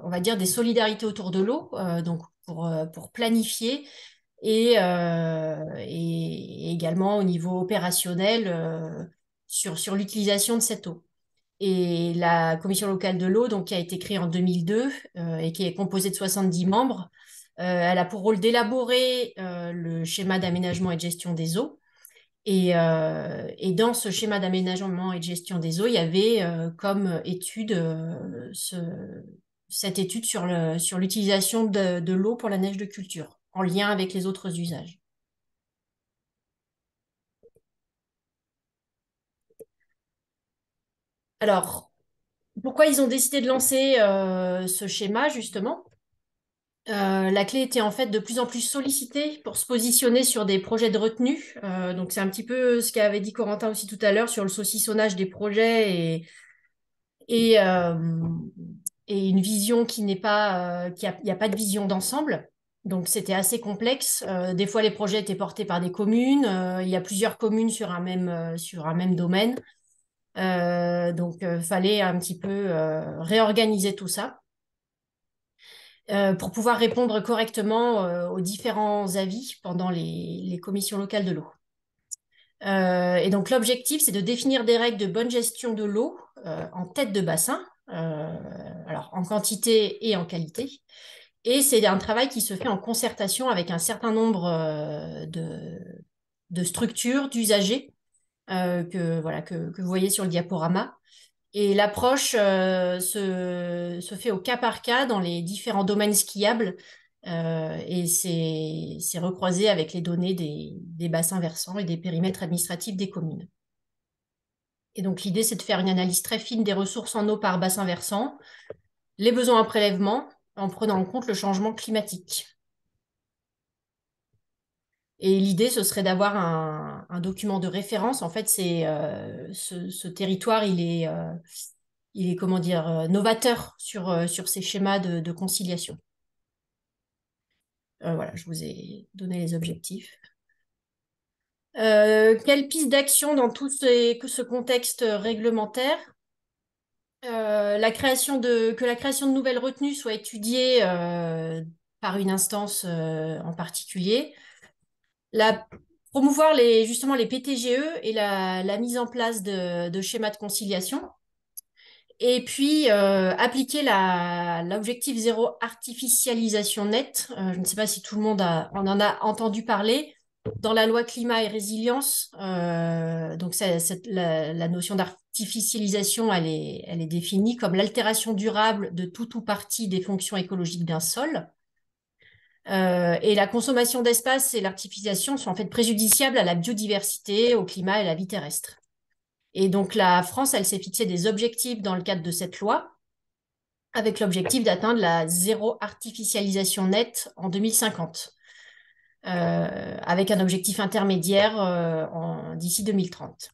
on va dire des solidarités autour de l'eau, donc pour, pour planifier euh, et, également au niveau opérationnel euh, sur, sur l'utilisation de cette eau. Et la commission locale de l'eau, donc, qui a été créée en 2002 euh, et qui est composée de 70 membres, elle a pour rôle d'élaborer le schéma d'aménagement et de gestion des eaux. Et, dans ce schéma d'aménagement et de gestion des eaux, il y avait comme étude ce, cette étude sur l'utilisation le, sur de, de l'eau pour la neige de culture en lien avec les autres usages. Alors, pourquoi ils ont décidé de lancer euh, ce schéma, justement euh, la clé était en fait de plus en plus sollicitée pour se positionner sur des projets de retenue. Euh, donc c'est un petit peu ce qu'avait dit Corentin aussi tout à l'heure sur le saucissonnage des projets et, et, une vision qui n'est pas, qui n'y a, pas de vision d'ensemble. Donc c'était assez complexe. Euh, des fois, les projets étaient portés par des communes. Euh, il y a plusieurs communes sur un même, euh, sur un même domaine. donc, il fallait un petit peu réorganiser tout ça pour pouvoir répondre correctement aux différents avis pendant les, les commissions locales de l'eau. et donc, l'objectif, c'est de définir des règles de bonne gestion de l'eau en tête de bassin, alors en quantité et en qualité et c'est un travail qui se fait en concertation avec un certain nombre euh, de, structures, d'usagers, euh, que, voilà, que, vous voyez sur le diaporama. Et l'approche euh, se, fait au cas par cas dans les différents domaines skiables et c'est recroisé avec les données des bassins versants et des périmètres administratifs des communes. Et donc l'idée, c'est de faire une analyse très fine des ressources en eau par bassin versant, les besoins en prélèvement, en prenant en compte le changement climatique. Et l'idée, ce serait d'avoir un, document de référence. En fait, c'est euh, ce, territoire, il est, euh, il est comment dire, euh, novateur sur, sur ces schémas de, conciliation. voilà, je vous ai donné les objectifs. quelle piste d'action dans tout ce contexte réglementaire euh, la création de, que la création de nouvelles retenues soit étudiée euh, par une instance euh, en particulier, la, promouvoir les, justement les PTGE et la, mise en place de, schémas de conciliation, et puis appliquer l'objectif zéro artificialisation nette. je ne sais pas si tout le monde on en a entendu parler dans la loi climat et résilience, euh, donc la, notion d'artificialisation, elle est, définie comme l'altération durable de tout ou partie des fonctions écologiques d'un sol. Euh, et la consommation d'espace et l'artificialisation sont en fait préjudiciables à la biodiversité, au climat et à la vie terrestre. Et donc la France, elle s'est fixée des objectifs dans le cadre de cette loi, avec l'objectif d'atteindre la zéro artificialisation nette en 2050. Euh, avec un objectif intermédiaire euh, d'ici 2030.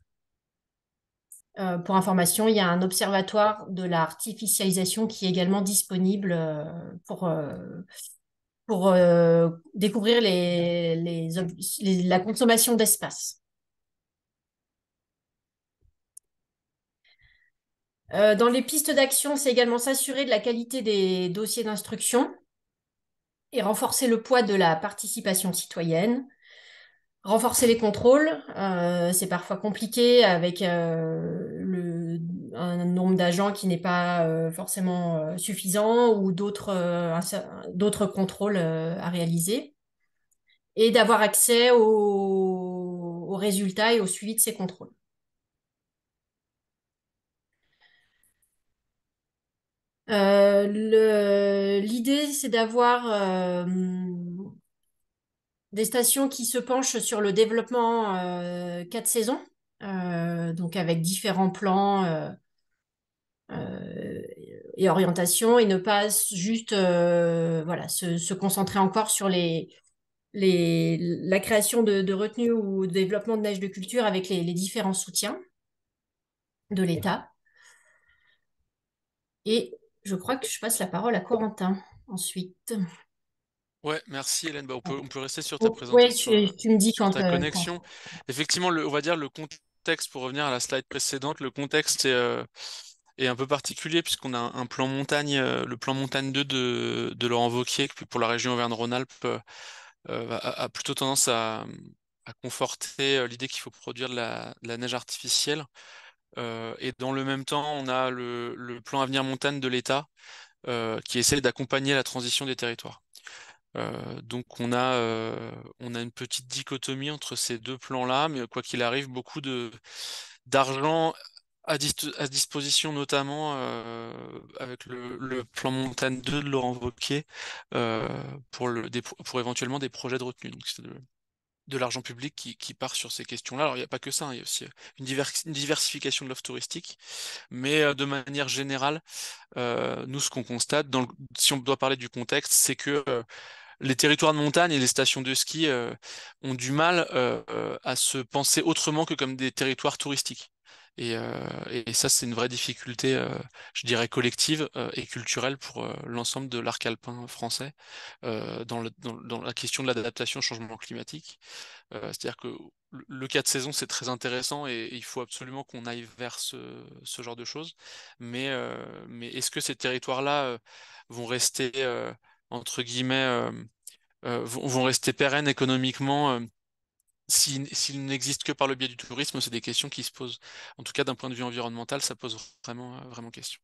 Euh, pour information, il y a un observatoire de l'artificialisation qui est également disponible pour, pour découvrir la consommation d'espace. dans les pistes d'action, c'est également s'assurer de la qualité des dossiers d'instruction, et renforcer le poids de la participation citoyenne, renforcer les contrôles. Euh, c'est parfois compliqué avec euh, le, un nombre d'agents qui n'est pas euh, forcément suffisant ou d'autres contrôles à réaliser. Et d'avoir accès aux résultats et au suivi de ces contrôles. Euh, l'idée, c'est d'avoir euh, des stations qui se penchent sur le développement euh, quatre saisons, donc avec différents plans et orientations, et ne pas juste voilà se, concentrer encore sur les, la création de, de retenues ou de développement de neige de culture avec les, les différents soutiens de l'État. Et je crois que je passe la parole à Corentin ensuite. Oui, merci Hélène. Bah, on, peut, rester sur ta présentation. Ouais, tu, me dis quand ta euh, connexion. Effectivement, on va dire le contexte pour revenir à la slide précédente. Le contexte est, euh, un peu particulier puisqu'on a un, plan montagne, euh, le plan montagne 2 de, Laurent Vauquier qui pour la région Auvergne-Rhône-Alpes a, plutôt tendance à, conforter l'idée qu'il faut produire de la neige artificielle. Euh, et dans le même temps, on a le, plan Avenir Montagne de l'État euh, qui essaie d'accompagner la transition des territoires. Euh, donc on a, on a une petite dichotomie entre ces deux plans-là, mais quoi qu'il arrive, beaucoup d'argent à, disposition, notamment avec le, plan Montagne 2 de Laurent Wauquiez, pour, pour éventuellement des projets de retenue de l'argent public qui, qui, part sur ces questions-là. Alors, il n'y a pas que ça, hein, il y a aussi euh, une, diversification de l'offre touristique. Mais euh, de manière générale, euh, nous, ce qu'on constate, dans si on doit parler du contexte, c'est que les territoires de montagne et les stations de ski ont du mal à se penser autrement que comme des territoires touristiques. Euh, et, ça, c'est une vraie difficulté, euh, je dirais, collective euh, et culturelle pour l'ensemble de l'arc alpin français dans, la question de l'adaptation au changement climatique. C'est-à-dire que le cas de saison, c'est très intéressant et, il faut absolument qu'on aille vers ce, genre de choses. Mais, est-ce que ces territoires-là vont rester, entre guillemets, vont, vont, rester pérennes économiquement s'il n'existe que par le biais du tourisme, c'est des questions qui se posent. En tout cas, d'un point de vue environnemental, ça pose vraiment, euh, vraiment question.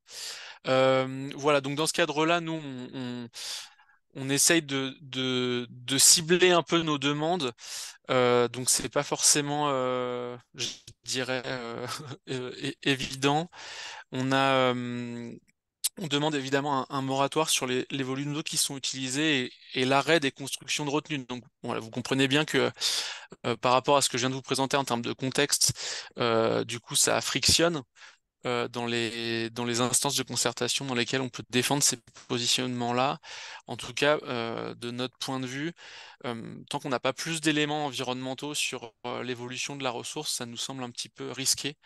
Euh, voilà, donc dans ce cadre-là, nous, on, on, essaye de, de, de, cibler un peu nos demandes. Euh, donc, ce n'est pas forcément, je dirais, [LAUGHS] évident. On a on demande évidemment un, moratoire sur les, volumes d'eau qui sont utilisés et, l'arrêt des constructions de retenues. Donc vous comprenez bien que euh, par rapport à ce que je viens de vous présenter en termes de contexte, euh, du coup ça frictionne euh, dans, les, dans les instances de concertation dans lesquelles on peut défendre ces positionnements-là. En tout cas, de notre point de vue, tant qu'on n'a pas plus d'éléments environnementaux sur l'évolution de la ressource, ça nous semble un petit peu risqué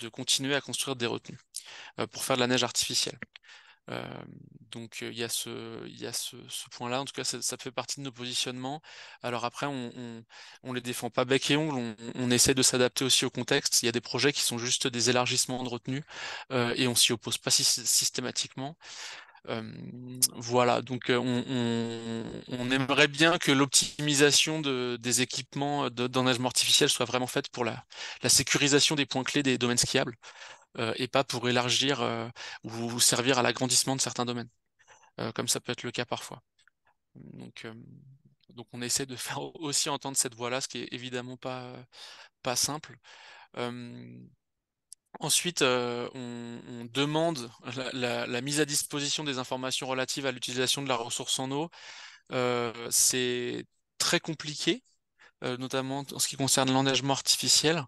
de continuer à construire des retenues pour faire de la neige artificielle. Euh, donc il y a ce, point-là. En tout cas, ça, fait partie de nos positionnements. Alors après, on, ne les défend pas bec et ongle. On, on essaie de s'adapter aussi au contexte. Il y a des projets qui sont juste des élargissements de retenue euh, et on s'y oppose pas systématiquement. voilà, donc euh, on, aimerait bien que l'optimisation des équipements d'enneigement artificiel soit vraiment faite pour la, la sécurisation des points clés des domaines skiables. Euh, et pas pour élargir euh, ou servir à l'agrandissement de certains domaines, euh, comme ça peut être le cas parfois. Donc, on essaie de [LAUGHS] faire aussi entendre cette voix-là, ce qui est évidemment pas, simple. ensuite, on, demande la, mise à disposition des informations relatives à l'utilisation de la ressource en eau. c'est très compliqué euh, notamment en ce qui concerne l'engagement artificiel.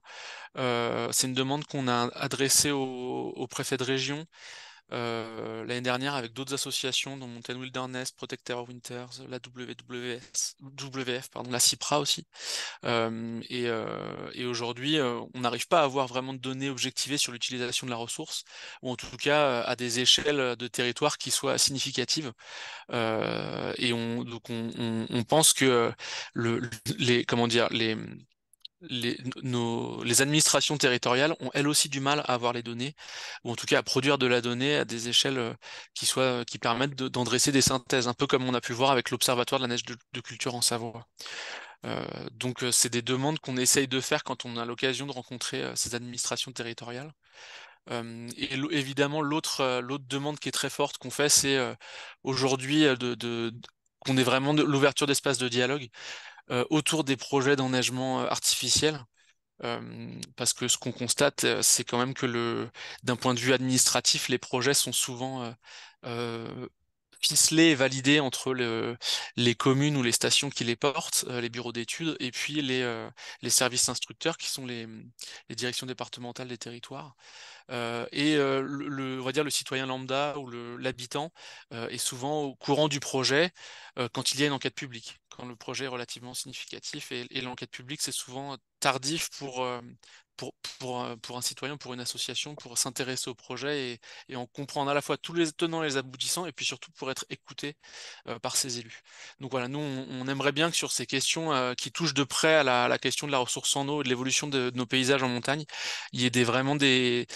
Euh, c'est une demande qu'on a adressée au, au préfet de région euh, l'année dernière avec d'autres associations, dont Mountain Wilderness, Protector Winters, la WWF, pardon, la CIPRA aussi. Euh, et, euh, et aujourd'hui, on n'arrive pas à avoir vraiment de données objectivées sur l'utilisation de la ressource, ou en tout cas à des échelles de territoire qui soient significatives. et on, donc on, on pense que le, les, comment dire, les les, administrations territoriales ont elles aussi du mal à avoir les données, ou en tout cas à produire de la donnée à des échelles euh, qui, soient, euh, qui permettent d'en dresser des synthèses, un peu comme on a pu voir avec l'Observatoire de la neige de, culture en Savoie. Euh, donc c'est des demandes qu'on essaye de faire quand on a l'occasion de rencontrer ces administrations territoriales. et évidemment, l'autre demande qui est très forte qu'on fait, c'est aujourd'hui qu'on ait vraiment de l'ouverture d'espaces de dialogue. Euh, autour des projets d'enneigement euh, artificiel. Euh, parce que ce qu'on constate, c'est quand même que le, d'un point de vue administratif, les projets sont souvent ficelés et validés entre les communes ou les stations qui les portent, les bureaux d'études, et puis les, les, services instructeurs qui sont les, directions départementales des territoires. et on va dire le citoyen lambda ou l'habitant est souvent au courant du projet quand il y a une enquête publique quand le projet est relativement significatif et, l'enquête publique, c'est souvent tardif pour, euh, pour, un citoyen, pour une association, pour s'intéresser au projet et, en comprendre à la fois tous les tenants et les aboutissants, et puis surtout pour être écouté euh, par ses élus. Donc voilà, nous, on, aimerait bien que sur ces questions euh, qui touchent de près à la, question de la ressource en eau et de l'évolution de, nos paysages en montagne, il y ait vraiment des,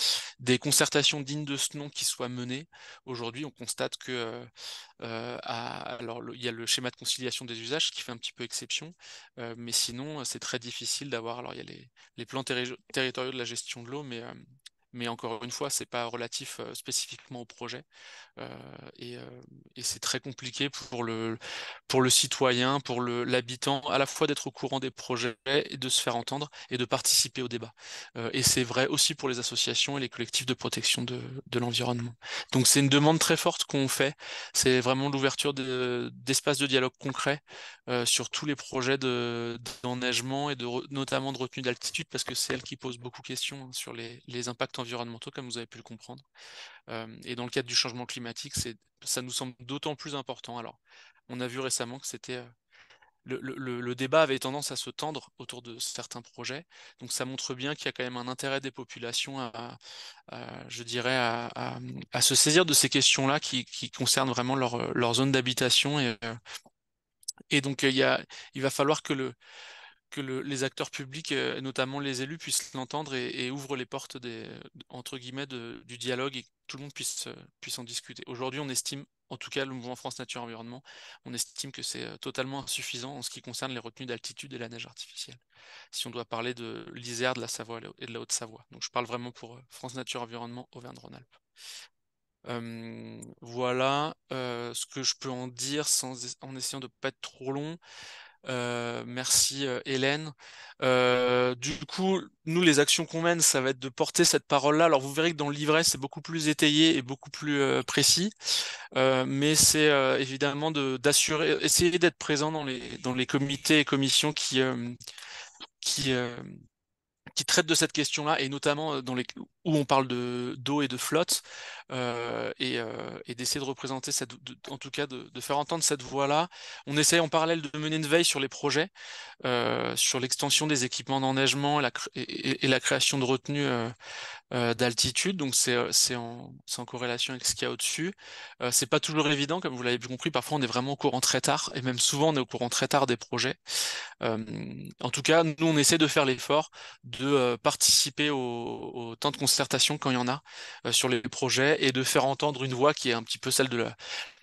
concertations dignes de ce nom qui soient menées. Aujourd'hui, on constate que... Euh, alors, il y a le schéma de conciliation des usages qui fait un petit peu exception, mais sinon, c'est très difficile d'avoir... Alors, il y a les, les plans territoriaux de la gestion de l'eau, mais euh, mais encore une fois, c'est pas relatif euh, spécifiquement au projet. Euh, euh, et, c'est très compliqué pour le, pour le citoyen, pour l'habitant, à la fois d'être au courant des projets et de se faire entendre et de participer au débat. et c'est vrai aussi pour les associations et les collectifs de protection de, l'environnement. Donc c'est une demande très forte qu'on fait. C'est vraiment l'ouverture d'espaces de dialogue concret sur tous les projets d'enneigement et de, notamment de retenue d'altitude parce que c'est elle qui pose beaucoup de questions hein, sur les, les impacts environnementaux environnementaux, comme vous avez pu le comprendre. Euh, et dans le cadre du changement climatique, ça nous semble d'autant plus important. Alors, on a vu récemment que c'était euh, le, le, débat avait tendance à se tendre autour de certains projets. Donc ça montre bien qu'il y a quand même un intérêt des populations à, je dirais, à, à, à, se saisir de ces questions-là qui, qui, concernent vraiment leur, leur zone d'habitation. Et, euh, et, donc il, y a, il va falloir que le, que les acteurs publics, euh, notamment les élus, puissent l'entendre et, ouvre ouvrent les portes des, entre guillemets du dialogue et que tout le monde puisse, euh, puisse en discuter. Aujourd'hui, on estime, en tout cas le mouvement France Nature Environnement, on estime que c'est euh, totalement insuffisant en ce qui concerne les retenues d'altitude et la neige artificielle, si on doit parler de l'Isère, de la Savoie et de la Haute-Savoie. Donc je parle vraiment pour France Nature Environnement Auvergne-Rhône-Alpes. Hum, voilà ce que je peux en dire sans, en essayant de ne pas être trop long. Euh, merci euh, Hélène. Euh, du coup, nous, les actions qu'on mène, ça va être de porter cette parole-là. Alors, vous verrez que dans le livret, c'est beaucoup plus étayé et beaucoup plus précis, mais c'est évidemment d'assurer, essayer d'être présent dans les, dans les comités et commissions qui, qui, qui traitent de cette question-là, et notamment dans les, où on parle de d'eau et de flotte euh, euh, et, d'essayer de représenter cette, en tout cas de, faire entendre cette voix-là. On essaye en parallèle de mener une veille sur les projets, euh, sur l'extension des équipements d'enneigement et, la création de retenue d'altitude. Donc c'est en, corrélation avec ce qu'il y a au-dessus. c'est pas toujours évident, comme vous l'avez compris. Parfois on est vraiment au courant très tard et même souvent on est au courant très tard des projets. en tout cas, nous on essaie de faire l'effort de participer au, temps de conseil quand il y en a euh, sur les projets et de faire entendre une voix qui est un petit peu celle de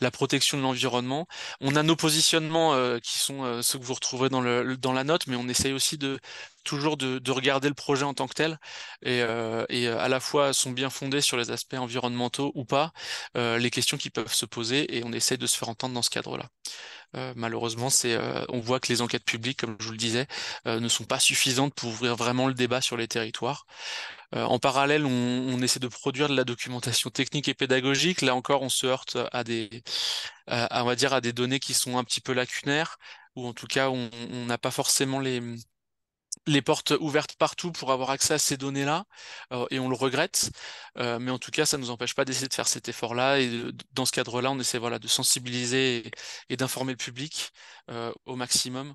la, protection de l'environnement. On a nos positionnements euh, qui sont euh, ceux que vous retrouverez dans, le, dans la note, mais on essaye aussi de toujours de, regarder le projet en tant que tel et, et, à la fois sont bien fondés sur les aspects environnementaux ou pas, les questions qui peuvent se poser et on essaye de se faire entendre dans ce cadre-là. Euh, malheureusement, c'est, euh, on voit que les enquêtes publiques, comme je vous le disais, euh, ne sont pas suffisantes pour ouvrir vraiment le débat sur les territoires. en parallèle, on, essaie de produire de la documentation technique et pédagogique. Là encore, on se heurte à des, on va dire, à des données qui sont un petit peu lacunaires, ou en tout cas, on n'a pas forcément les, les portes ouvertes partout pour avoir accès à ces données-là, euh, et on le regrette, euh, mais en tout cas, ça ne nous empêche pas d'essayer de faire cet effort-là, et dans ce cadre-là, on essaie voilà, de sensibiliser et, d'informer le public euh, au maximum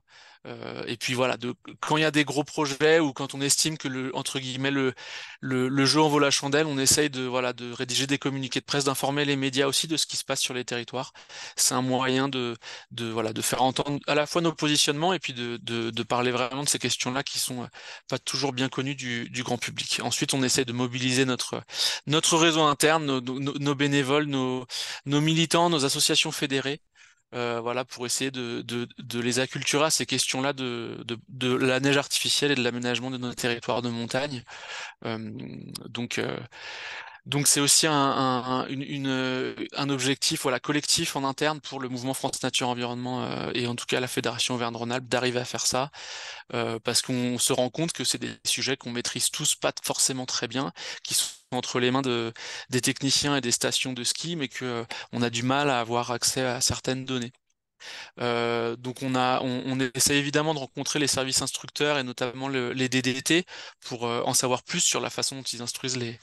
euh, et puis voilà, de, quand il y a des gros projets ou quand on estime que le entre guillemets le, le, jeu en vaut la chandelle, on essaye de voilà de rédiger des communiqués de presse, d'informer les médias aussi de ce qui se passe sur les territoires. C'est un moyen de, de voilà de faire entendre à la fois nos positionnements et puis de, de, de parler vraiment de ces questions-là qui sont euh, pas toujours bien connues du, grand public. Ensuite, on essaye de mobiliser notre notre réseau interne, nos, nos bénévoles, nos, nos militants, nos associations fédérées euh, voilà, pour essayer de, les acculturer à ces questions-là de, la neige artificielle et de l'aménagement de nos territoires de montagne. Euh, donc, euh, donc c'est aussi un, une, un, objectif voilà, collectif en interne pour le mouvement France Nature Environnement et en tout cas la Fédération Auvergne-Rhône-Alpes d'arriver à faire ça parce qu'on se rend compte que c'est des sujets qu'on maîtrise tous pas forcément très bien, qui sont entre les mains des techniciens et des stations de ski, mais qu'on euh, on a du mal à avoir accès à certaines données. Euh, donc on, a, on, essaie évidemment de rencontrer les services instructeurs et notamment les DDT pour euh, en savoir plus sur la façon dont ils instruisent les,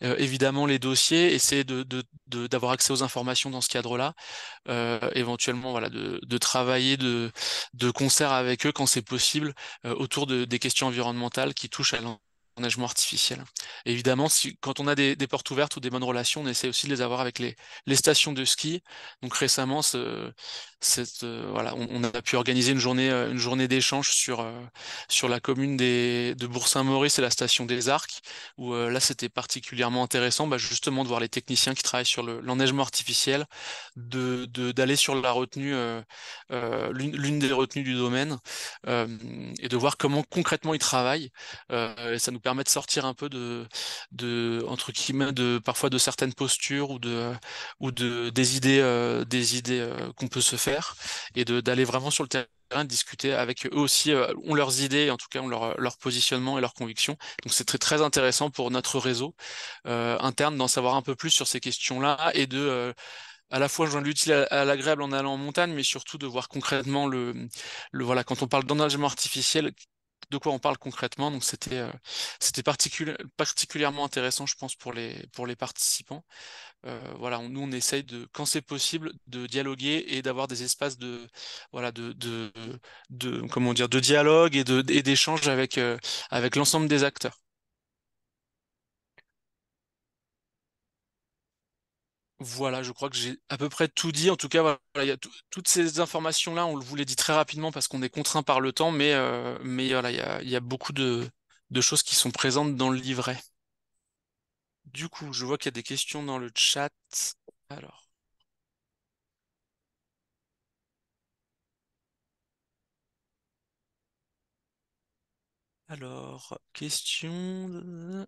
évidemment les dossiers, essayer d'avoir de, accès aux informations dans ce cadre-là, éventuellement voilà, de, travailler de, concert avec eux quand c'est possible autour des questions environnementales qui touchent à l'environnement artificiel. évidemment, si, quand on a des, portes ouvertes ou des bonnes relations, on essaie aussi de les avoir avec les, les stations de ski. Donc récemment, ce, cette, euh, voilà, on, a pu organiser une journée, euh, une journée d'échange sur, euh, sur la commune des, de Bourg-Saint-Maurice et la station des Arcs, où là, c'était particulièrement intéressant bah, justement de voir les techniciens qui travaillent sur l'enneigement artificiel, d'aller sur la retenue, l'une des retenues du domaine, et de voir comment concrètement ils travaillent. Et ça nous permet de sortir un peu de, de entre guillemets, de, parfois de certaines postures ou de, ou de des idées, euh, des idées euh, qu'on peut se faire et d'aller vraiment sur le terrain discuter avec eux aussi, euh, ont leurs idées, en tout cas ont leur, positionnement et leurs convictions. Donc c'est très très intéressant pour notre réseau interne d'en savoir un peu plus sur ces questions-là et de à la fois joindre l'utile à, l'agréable en allant en montagne, mais surtout de voir concrètement le, le voilà, quand on parle d'engagement artificiel, de quoi on parle concrètement. Donc c'était euh, c'était particulièrement intéressant, je pense, pour les pour les participants. Euh, voilà, nous on essaye de, quand c'est possible, de dialoguer et d'avoir des espaces de voilà de, de, comment dire de dialogue et d'échange avec euh, avec l'ensemble des acteurs. Voilà, je crois que j'ai à peu près tout dit. En tout cas, voilà, y a toutes ces informations-là, on vous voulait dit très rapidement parce qu'on est contraint par le temps, mais, euh, mais il y a, beaucoup de, choses qui sont présentes dans le livret. Du coup, je vois qu'il y a des questions dans le chat. Alors. Alors, question.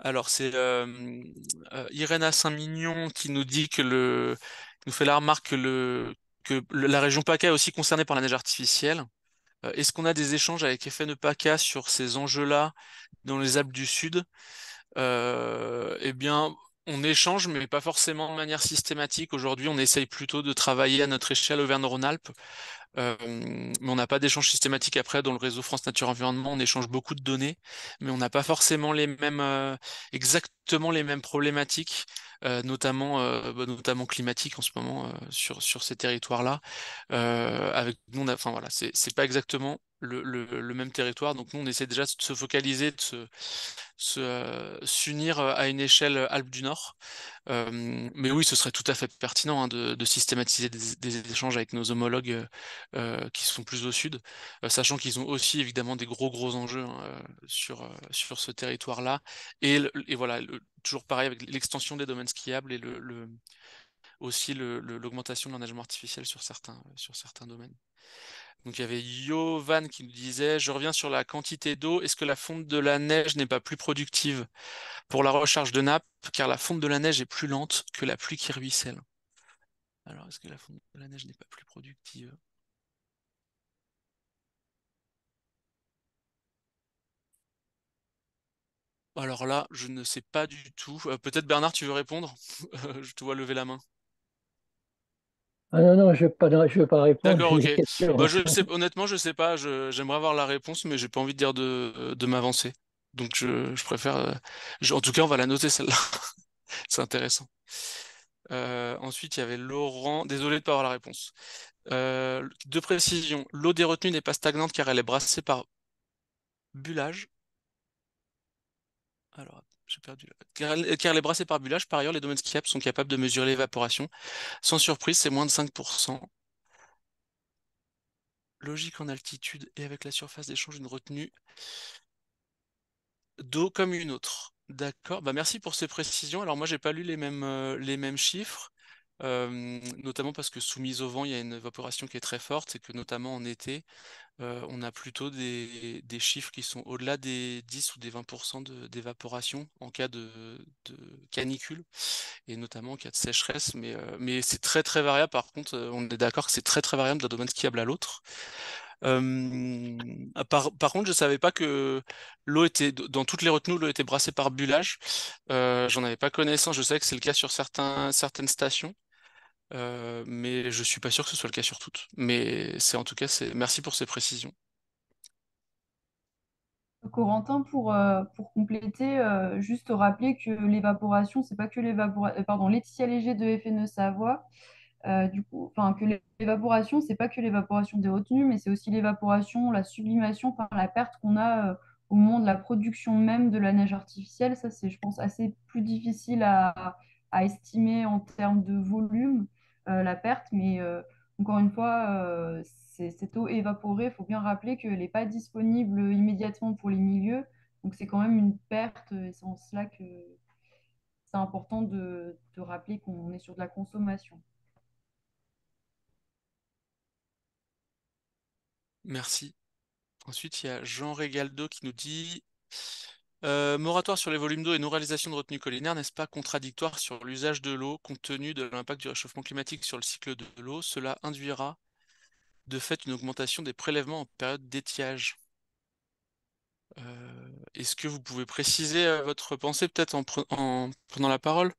Alors, c'est euh, euh Saint-Mignon qui nous dit que le, nous fait la remarque que, le, que la région PACA est aussi concernée par la neige artificielle. Euh, est-ce qu'on a des échanges avec FN e PACA sur ces enjeux-là dans les Alpes du Sud euh, Eh bien, on échange, mais pas forcément de manière systématique. Aujourd'hui, on essaye plutôt de travailler à notre échelle Auvergne-Rhône-Alpes euh, mais on n'a pas d'échange systématique après dans le réseau France Nature Environnement. On échange beaucoup de données, mais on n'a pas forcément les mêmes, euh, exactement les mêmes problématiques, euh, notamment, bah, notamment climatiques en ce moment sur, sur ces territoires-là. avec nous, enfin voilà, c'est pas exactement le, le, même territoire. Donc nous, on essaie déjà de se focaliser, de se, s'unir à une échelle Alpes du Nord. mais oui, ce serait tout à fait pertinent hein, de, systématiser des, échanges avec nos homologues euh, qui sont plus au sud, euh, sachant qu'ils ont aussi évidemment des gros gros enjeux hein, euh, sur, sur ce territoire-là. Et, voilà, toujours pareil avec l'extension des domaines skiables et le, aussi l'augmentation de l'enneigement artificiel sur certains, sur certains domaines. Donc il y avait Yovan qui nous disait Je reviens sur la quantité d'eau. Est-ce que la fonte de la neige n'est pas plus productive pour la recharge de nappes, Car la fonte de la neige est plus lente que la pluie qui ruisselle. Alors est-ce que la fonte de la neige n'est pas plus productive Alors là, je ne sais pas du tout. Euh, peut-être Bernard, tu veux répondre [LAUGHS] Je te vois lever la main. Ah non, non, je ne veux pas répondre. D'accord, ok. Bah, honnêtement, je ne sais pas. J'aimerais avoir la réponse, mais je n'ai pas envie de dire de, m'avancer. Donc, je, préfère. Euh, en tout cas, on va la noter, celle-là. [LAUGHS] C'est intéressant. Euh, ensuite, il y avait Laurent. Désolé de ne pas avoir la réponse. de précision, l'eau des retenues n'est pas stagnante car elle est brassée par bulage. Alors, j'ai perdu. Car, les brasses par bulage. par ailleurs, les domaines skiables sont capables de mesurer l'évaporation. Sans surprise, c'est moins de 5%. Logique en altitude et avec la surface d'échange, une retenue d'eau comme une autre. D'accord. Bah, merci pour ces précisions. Alors, moi, j'ai pas lu les mêmes, euh, les mêmes chiffres notamment parce que soumise au vent, il y a une évaporation qui est très forte, et que notamment en été, on a plutôt des, chiffres qui sont au-delà des 10 ou des 20% d'évaporation en cas de, canicule, et notamment en cas de sécheresse. Mais, c'est très très variable, par contre, on est d'accord que c'est très très variable d'un domaine skiable à l'autre. par, contre, je ne savais pas que l'eau était, dans toutes les retenues, l'eau était brassée par bulage. Euh, J'en avais pas connaissance. Je sais que c'est le cas sur certaines stations. Euh, mais je suis pas sûr que ce soit le cas sur toutes. Mais c'est en tout cas, merci pour ces précisions. Corentin, pour, euh, pour compléter, euh, juste rappeler que l'évaporation, c'est pas que l'évaporation, pardon, Léger de FNE Savoie, du coup, enfin, que l'évaporation, c'est pas que l'évaporation des retenues, mais c'est aussi l'évaporation, la sublimation, par la perte qu'on a au moment de la production même de la neige artificielle. Ça, c'est, je pense, assez plus difficile à, à estimer en termes de volume. Euh, la perte, mais euh, encore une fois, euh, cette eau évaporée, il faut bien rappeler qu'elle n'est pas disponible immédiatement pour les milieux. Donc c'est quand même une perte, et c'est en cela que c'est important de, rappeler qu'on est sur de la consommation. Merci. Ensuite, il y a Jean Regaldo qui nous dit euh, moratoire sur les volumes d'eau et non de retenue collinaire, n'est-ce pas contradictoire sur l'usage de l'eau compte tenu de l'impact du réchauffement climatique sur le cycle de l'eau Cela induira de fait une augmentation des prélèvements en période d'étiage. Euh, est-ce que vous pouvez préciser euh, votre pensée peut-être en, en prenant la parole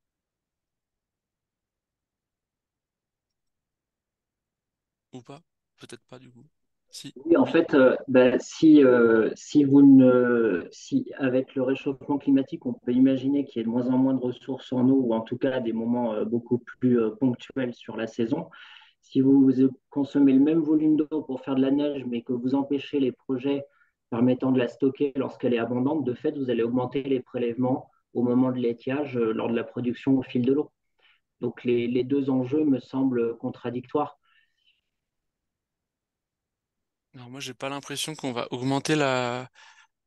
Ou pas Peut-être pas du coup en fait, euh, ben, euh, si, vous ne, si avec le réchauffement climatique, on peut imaginer qu'il y ait de moins en moins de ressources en eau, ou en tout cas des moments euh, beaucoup plus ponctuels sur la saison, si vous consommez le même volume d'eau pour faire de la neige, mais que vous empêchez les projets permettant de la stocker lorsqu'elle est abondante, de fait, vous allez augmenter les prélèvements au moment de l'étiage lors de la production au fil de l'eau. Donc les deux enjeux me semblent contradictoires alors moi, j'ai pas l'impression qu'on va augmenter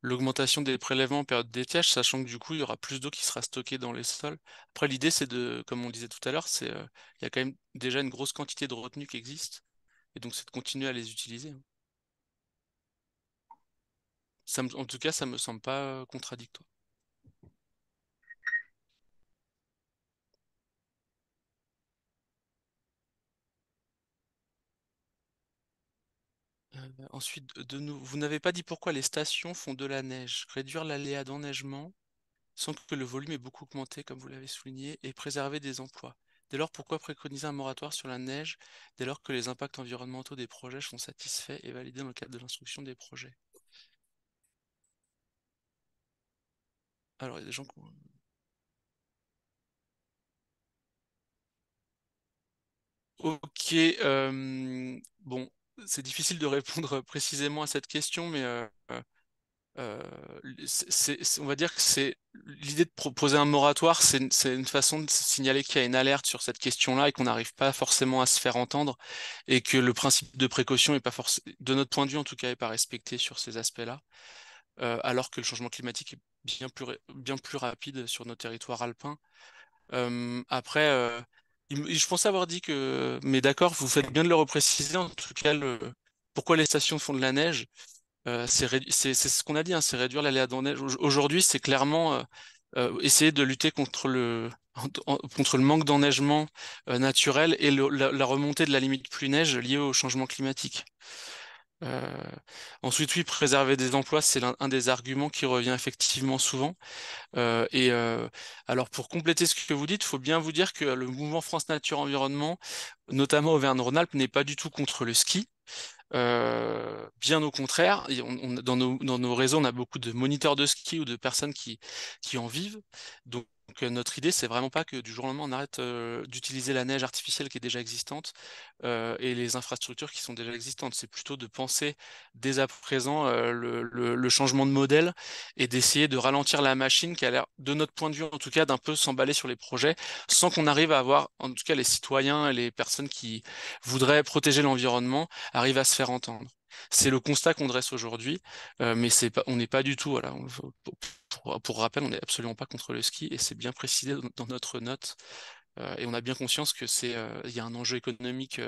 l'augmentation des prélèvements en période d'étiage, sachant que du coup, il y aura plus d'eau qui sera stockée dans les sols. Après, l'idée, c'est de, comme on disait tout à l'heure, c'est euh, il y a quand même déjà une grosse quantité de retenues qui existent, et donc c'est de continuer à les utiliser. Hein. en tout cas, ça me semble pas euh, contradictoire. Euh, ensuite, vous n'avez pas dit pourquoi les stations font de la neige. Réduire l'aléa d'enneigement sans que le volume ait beaucoup augmenté, comme vous l'avez souligné, et préserver des emplois. Dès lors, pourquoi préconiser un moratoire sur la neige dès lors que les impacts environnementaux des projets sont satisfaits et validés dans le cadre de l'instruction des projets Alors, il y a des gens qui Ok, euh, bon, c'est difficile de répondre [LAUGHS] précisément à cette question, mais euh, euh, euh, on va dire que c'est l'idée de proposer un moratoire, c'est une façon de signaler qu'il y a une alerte sur cette question-là et qu'on n'arrive pas forcément à se faire entendre et que le principe de précaution est pas de notre point de vue en tout cas, n'est pas respecté sur ces aspects-là, alors que le changement climatique est bien plus, bien plus rapide sur nos territoires alpins. après je pensais avoir dit que, mais d'accord, vous faites bien de le repréciser. En tout cas, pourquoi les stations font de la neige, euh, c'est ce qu'on a dit, hein, c'est réduire l'aléa de neige. Aujourd'hui, c'est clairement euh, euh, essayer de lutter contre le, manque d'enneigement naturel et la, remontée de la limite de pluie-neige liée au changement climatique. Euh, ensuite, oui, préserver des emplois, c'est un, des arguments qui revient effectivement souvent. Euh, et euh, alors, pour compléter ce que vous dites, il faut bien vous dire que le mouvement France Nature Environnement, notamment Auvergne-Rhône-Alpes, n'est pas du tout contre le ski. bien au contraire, dans, nos, réseaux, on a beaucoup de moniteurs de ski ou de personnes qui, qui en vivent. Donc, notre idée, c'est vraiment pas que du jour au lendemain, on arrête euh, d'utiliser la neige artificielle qui est déjà existante euh, et les infrastructures qui sont déjà existantes. C'est plutôt de penser dès à présent euh, le, le, changement de modèle et d'essayer de ralentir la machine qui a l'air, de notre point de vue en tout cas, d'un peu s'emballer sur les projets sans qu'on arrive à avoir, en tout cas, les citoyens et les personnes qui voudraient protéger l'environnement arrivent à se faire entendre. C'est le constat qu'on dresse aujourd'hui, euh, mais on n'est pas du tout, pour, rappel, on n'est absolument pas contre le ski et c'est bien précisé dans, notre note. Euh, et on a bien conscience que c'est euh, il y a un enjeu économique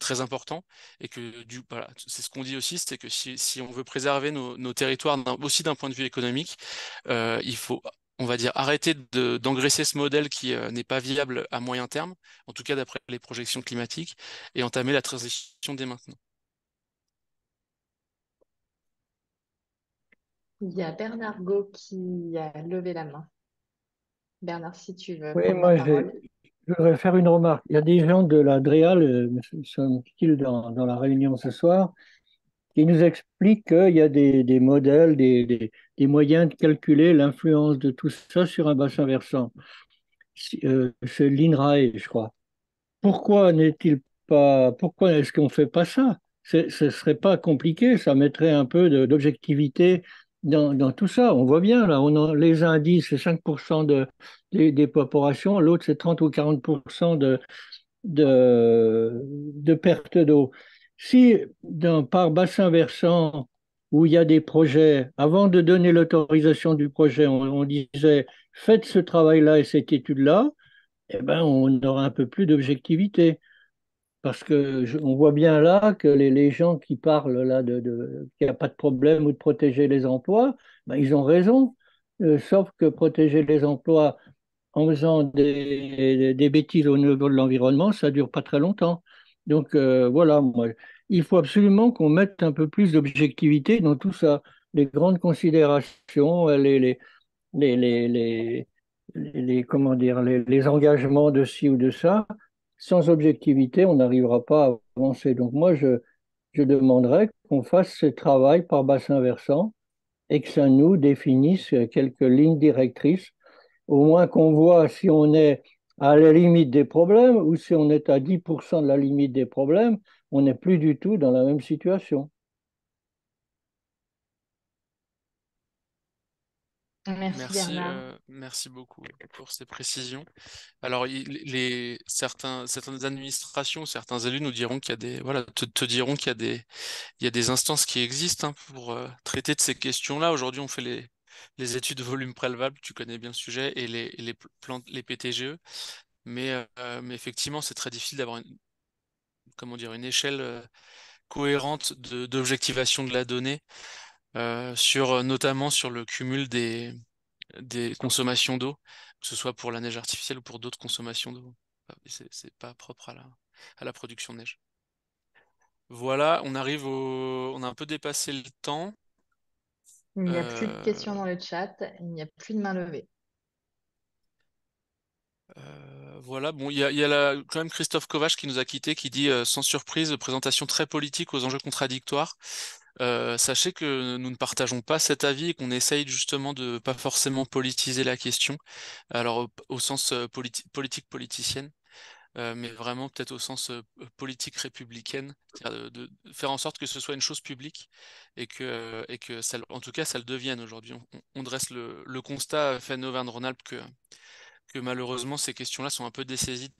très important et que c'est ce qu'on dit aussi, c'est que si, on veut préserver nos, territoires aussi d'un point de vue économique, il faut on va dire, arrêter d'engraisser ce modèle qui n'est pas viable à moyen terme, en tout cas d'après les projections climatiques, et entamer la transition dès maintenant. Il y a Bernard Go qui a levé la main. Bernard, si tu veux. Oui, moi, je, voudrais faire une remarque. Il y a des gens de la euh, sont-ils dans, la réunion ce soir, qui nous expliquent qu'il y a des, modèles, des, des, moyens de calculer l'influence de tout ça sur un bassin versant. Euh, C'est l'INRAE, je crois. Pourquoi n'est-il pas, pourquoi est-ce qu'on ne fait pas ça Ce ne serait pas compliqué, ça mettrait un peu d'objectivité dans, tout ça, on voit bien, là, on a, les indices, c'est 5% de, des, des, l'autre, c'est 30 ou 40% de, de perte d'eau. Si par bassin versant, où il y a des projets, avant de donner l'autorisation du projet, on, disait faites ce travail-là et cette étude-là, eh ben, on aura un peu plus d'objectivité. Parce que on voit bien là que les, gens qui parlent là de, qu'il n'y a pas de problème ou de protéger les emplois, ben ils ont raison. Euh, sauf que protéger les emplois en faisant des, des bêtises au niveau de l'environnement, ça dure pas très longtemps. Donc euh, voilà, moi, il faut absolument qu'on mette un peu plus d'objectivité dans tout ça. Les grandes considérations, euh, les, les, les, les, les, comment dire, les, engagements de ci ou de ça, sans objectivité, on n'arrivera pas à avancer. Donc moi, je, demanderais qu'on fasse ce travail par bassin versant et que ça nous définisse quelques lignes directrices, au moins qu'on voit si on est à la limite des problèmes ou si on est à 10% de la limite des problèmes, on n'est plus du tout dans la même situation. Merci, euh, merci, beaucoup pour ces précisions. Alors, certaines administrations, certains élus nous diront qu'il y a des, voilà, te, diront qu'il y a des, il a des instances qui existent hein, pour euh, traiter de ces questions-là. Aujourd'hui, on fait les, études de volume prélevable, tu connais bien le sujet, et les, plantes, les PTGE. Euh, mais, effectivement, c'est très difficile d'avoir une, comment dire, une échelle cohérente d'objectivation de la donnée. Euh, sur, euh, notamment sur le cumul des, des consommations d'eau, que ce soit pour la neige artificielle ou pour d'autres consommations d'eau. C'est pas propre à la, à la production de neige. Voilà, on arrive au... On a un peu dépassé le temps. Il n'y a plus de euh, questions dans le chat, il n'y a plus de main levées. voilà, bon, il y a, y quand même Christophe Kovacs qui nous a quitté qui dit sans surprise, présentation très politique aux enjeux contradictoires. Euh, sachez que nous ne partageons pas cet avis et qu'on essaye justement de pas forcément politiser la question, alors au, sens euh, politique politicienne, euh, mais vraiment peut-être au sens politique républicaine, de, faire en sorte que ce soit une chose publique et que, et que en tout cas, ça le devienne aujourd'hui. On, dresse le, constat fait Auvergne-Rhône-Alpes que malheureusement ces questions-là sont un peu dessaisies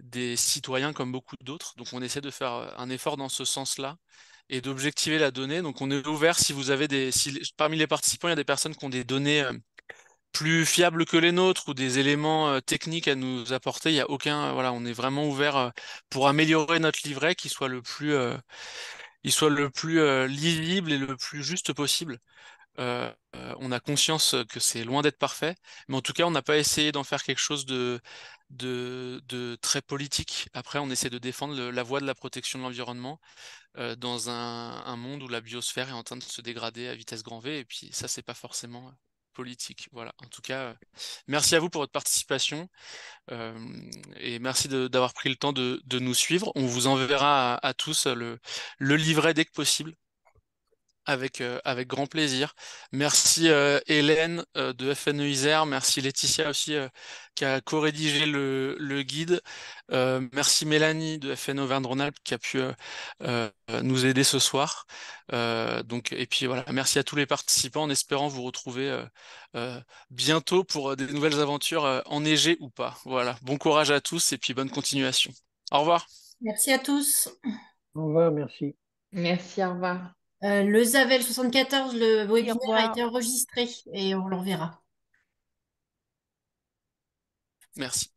des citoyens comme beaucoup d'autres. Donc on essaie de faire un effort dans ce sens-là et d'objectiver la donnée. Donc on est ouvert si vous avez des. parmi les participants, il y a des personnes qui ont des données euh, plus fiables que les nôtres ou des éléments euh, techniques à nous apporter. Il n'y a aucun. Euh, voilà, on est vraiment ouvert pour améliorer notre livret qui soit le plus. il soit le plus lisible et le plus juste possible. Euh, euh, on a conscience euh, que c'est loin d'être parfait, mais en tout cas, on n'a pas essayé d'en faire quelque chose de, très politique. Après, on essaie de défendre la voie de la protection de l'environnement dans un, monde où la biosphère est en train de se dégrader à vitesse grand V, et puis ça, c'est pas forcément politique. Voilà. En tout cas, merci à vous pour votre participation et merci d'avoir pris le temps de, nous suivre. On vous enverra à, tous le livret dès que possible euh, avec, grand plaisir. Merci euh, Hélène euh, de FNE Isère, merci Laetitia aussi qui a co-rédigé le, guide, merci Mélanie de FNE auvergne qui a pu nous aider ce soir. donc, et puis voilà, merci à tous les participants en espérant vous retrouver bientôt pour des nouvelles aventures enneigées ou pas. Voilà, bon courage à tous et puis bonne continuation. Au revoir. Merci à tous. Au revoir, merci. Merci, au revoir. Euh, le Zavel 74, le webinaire a été enregistré et on l'enverra. Merci.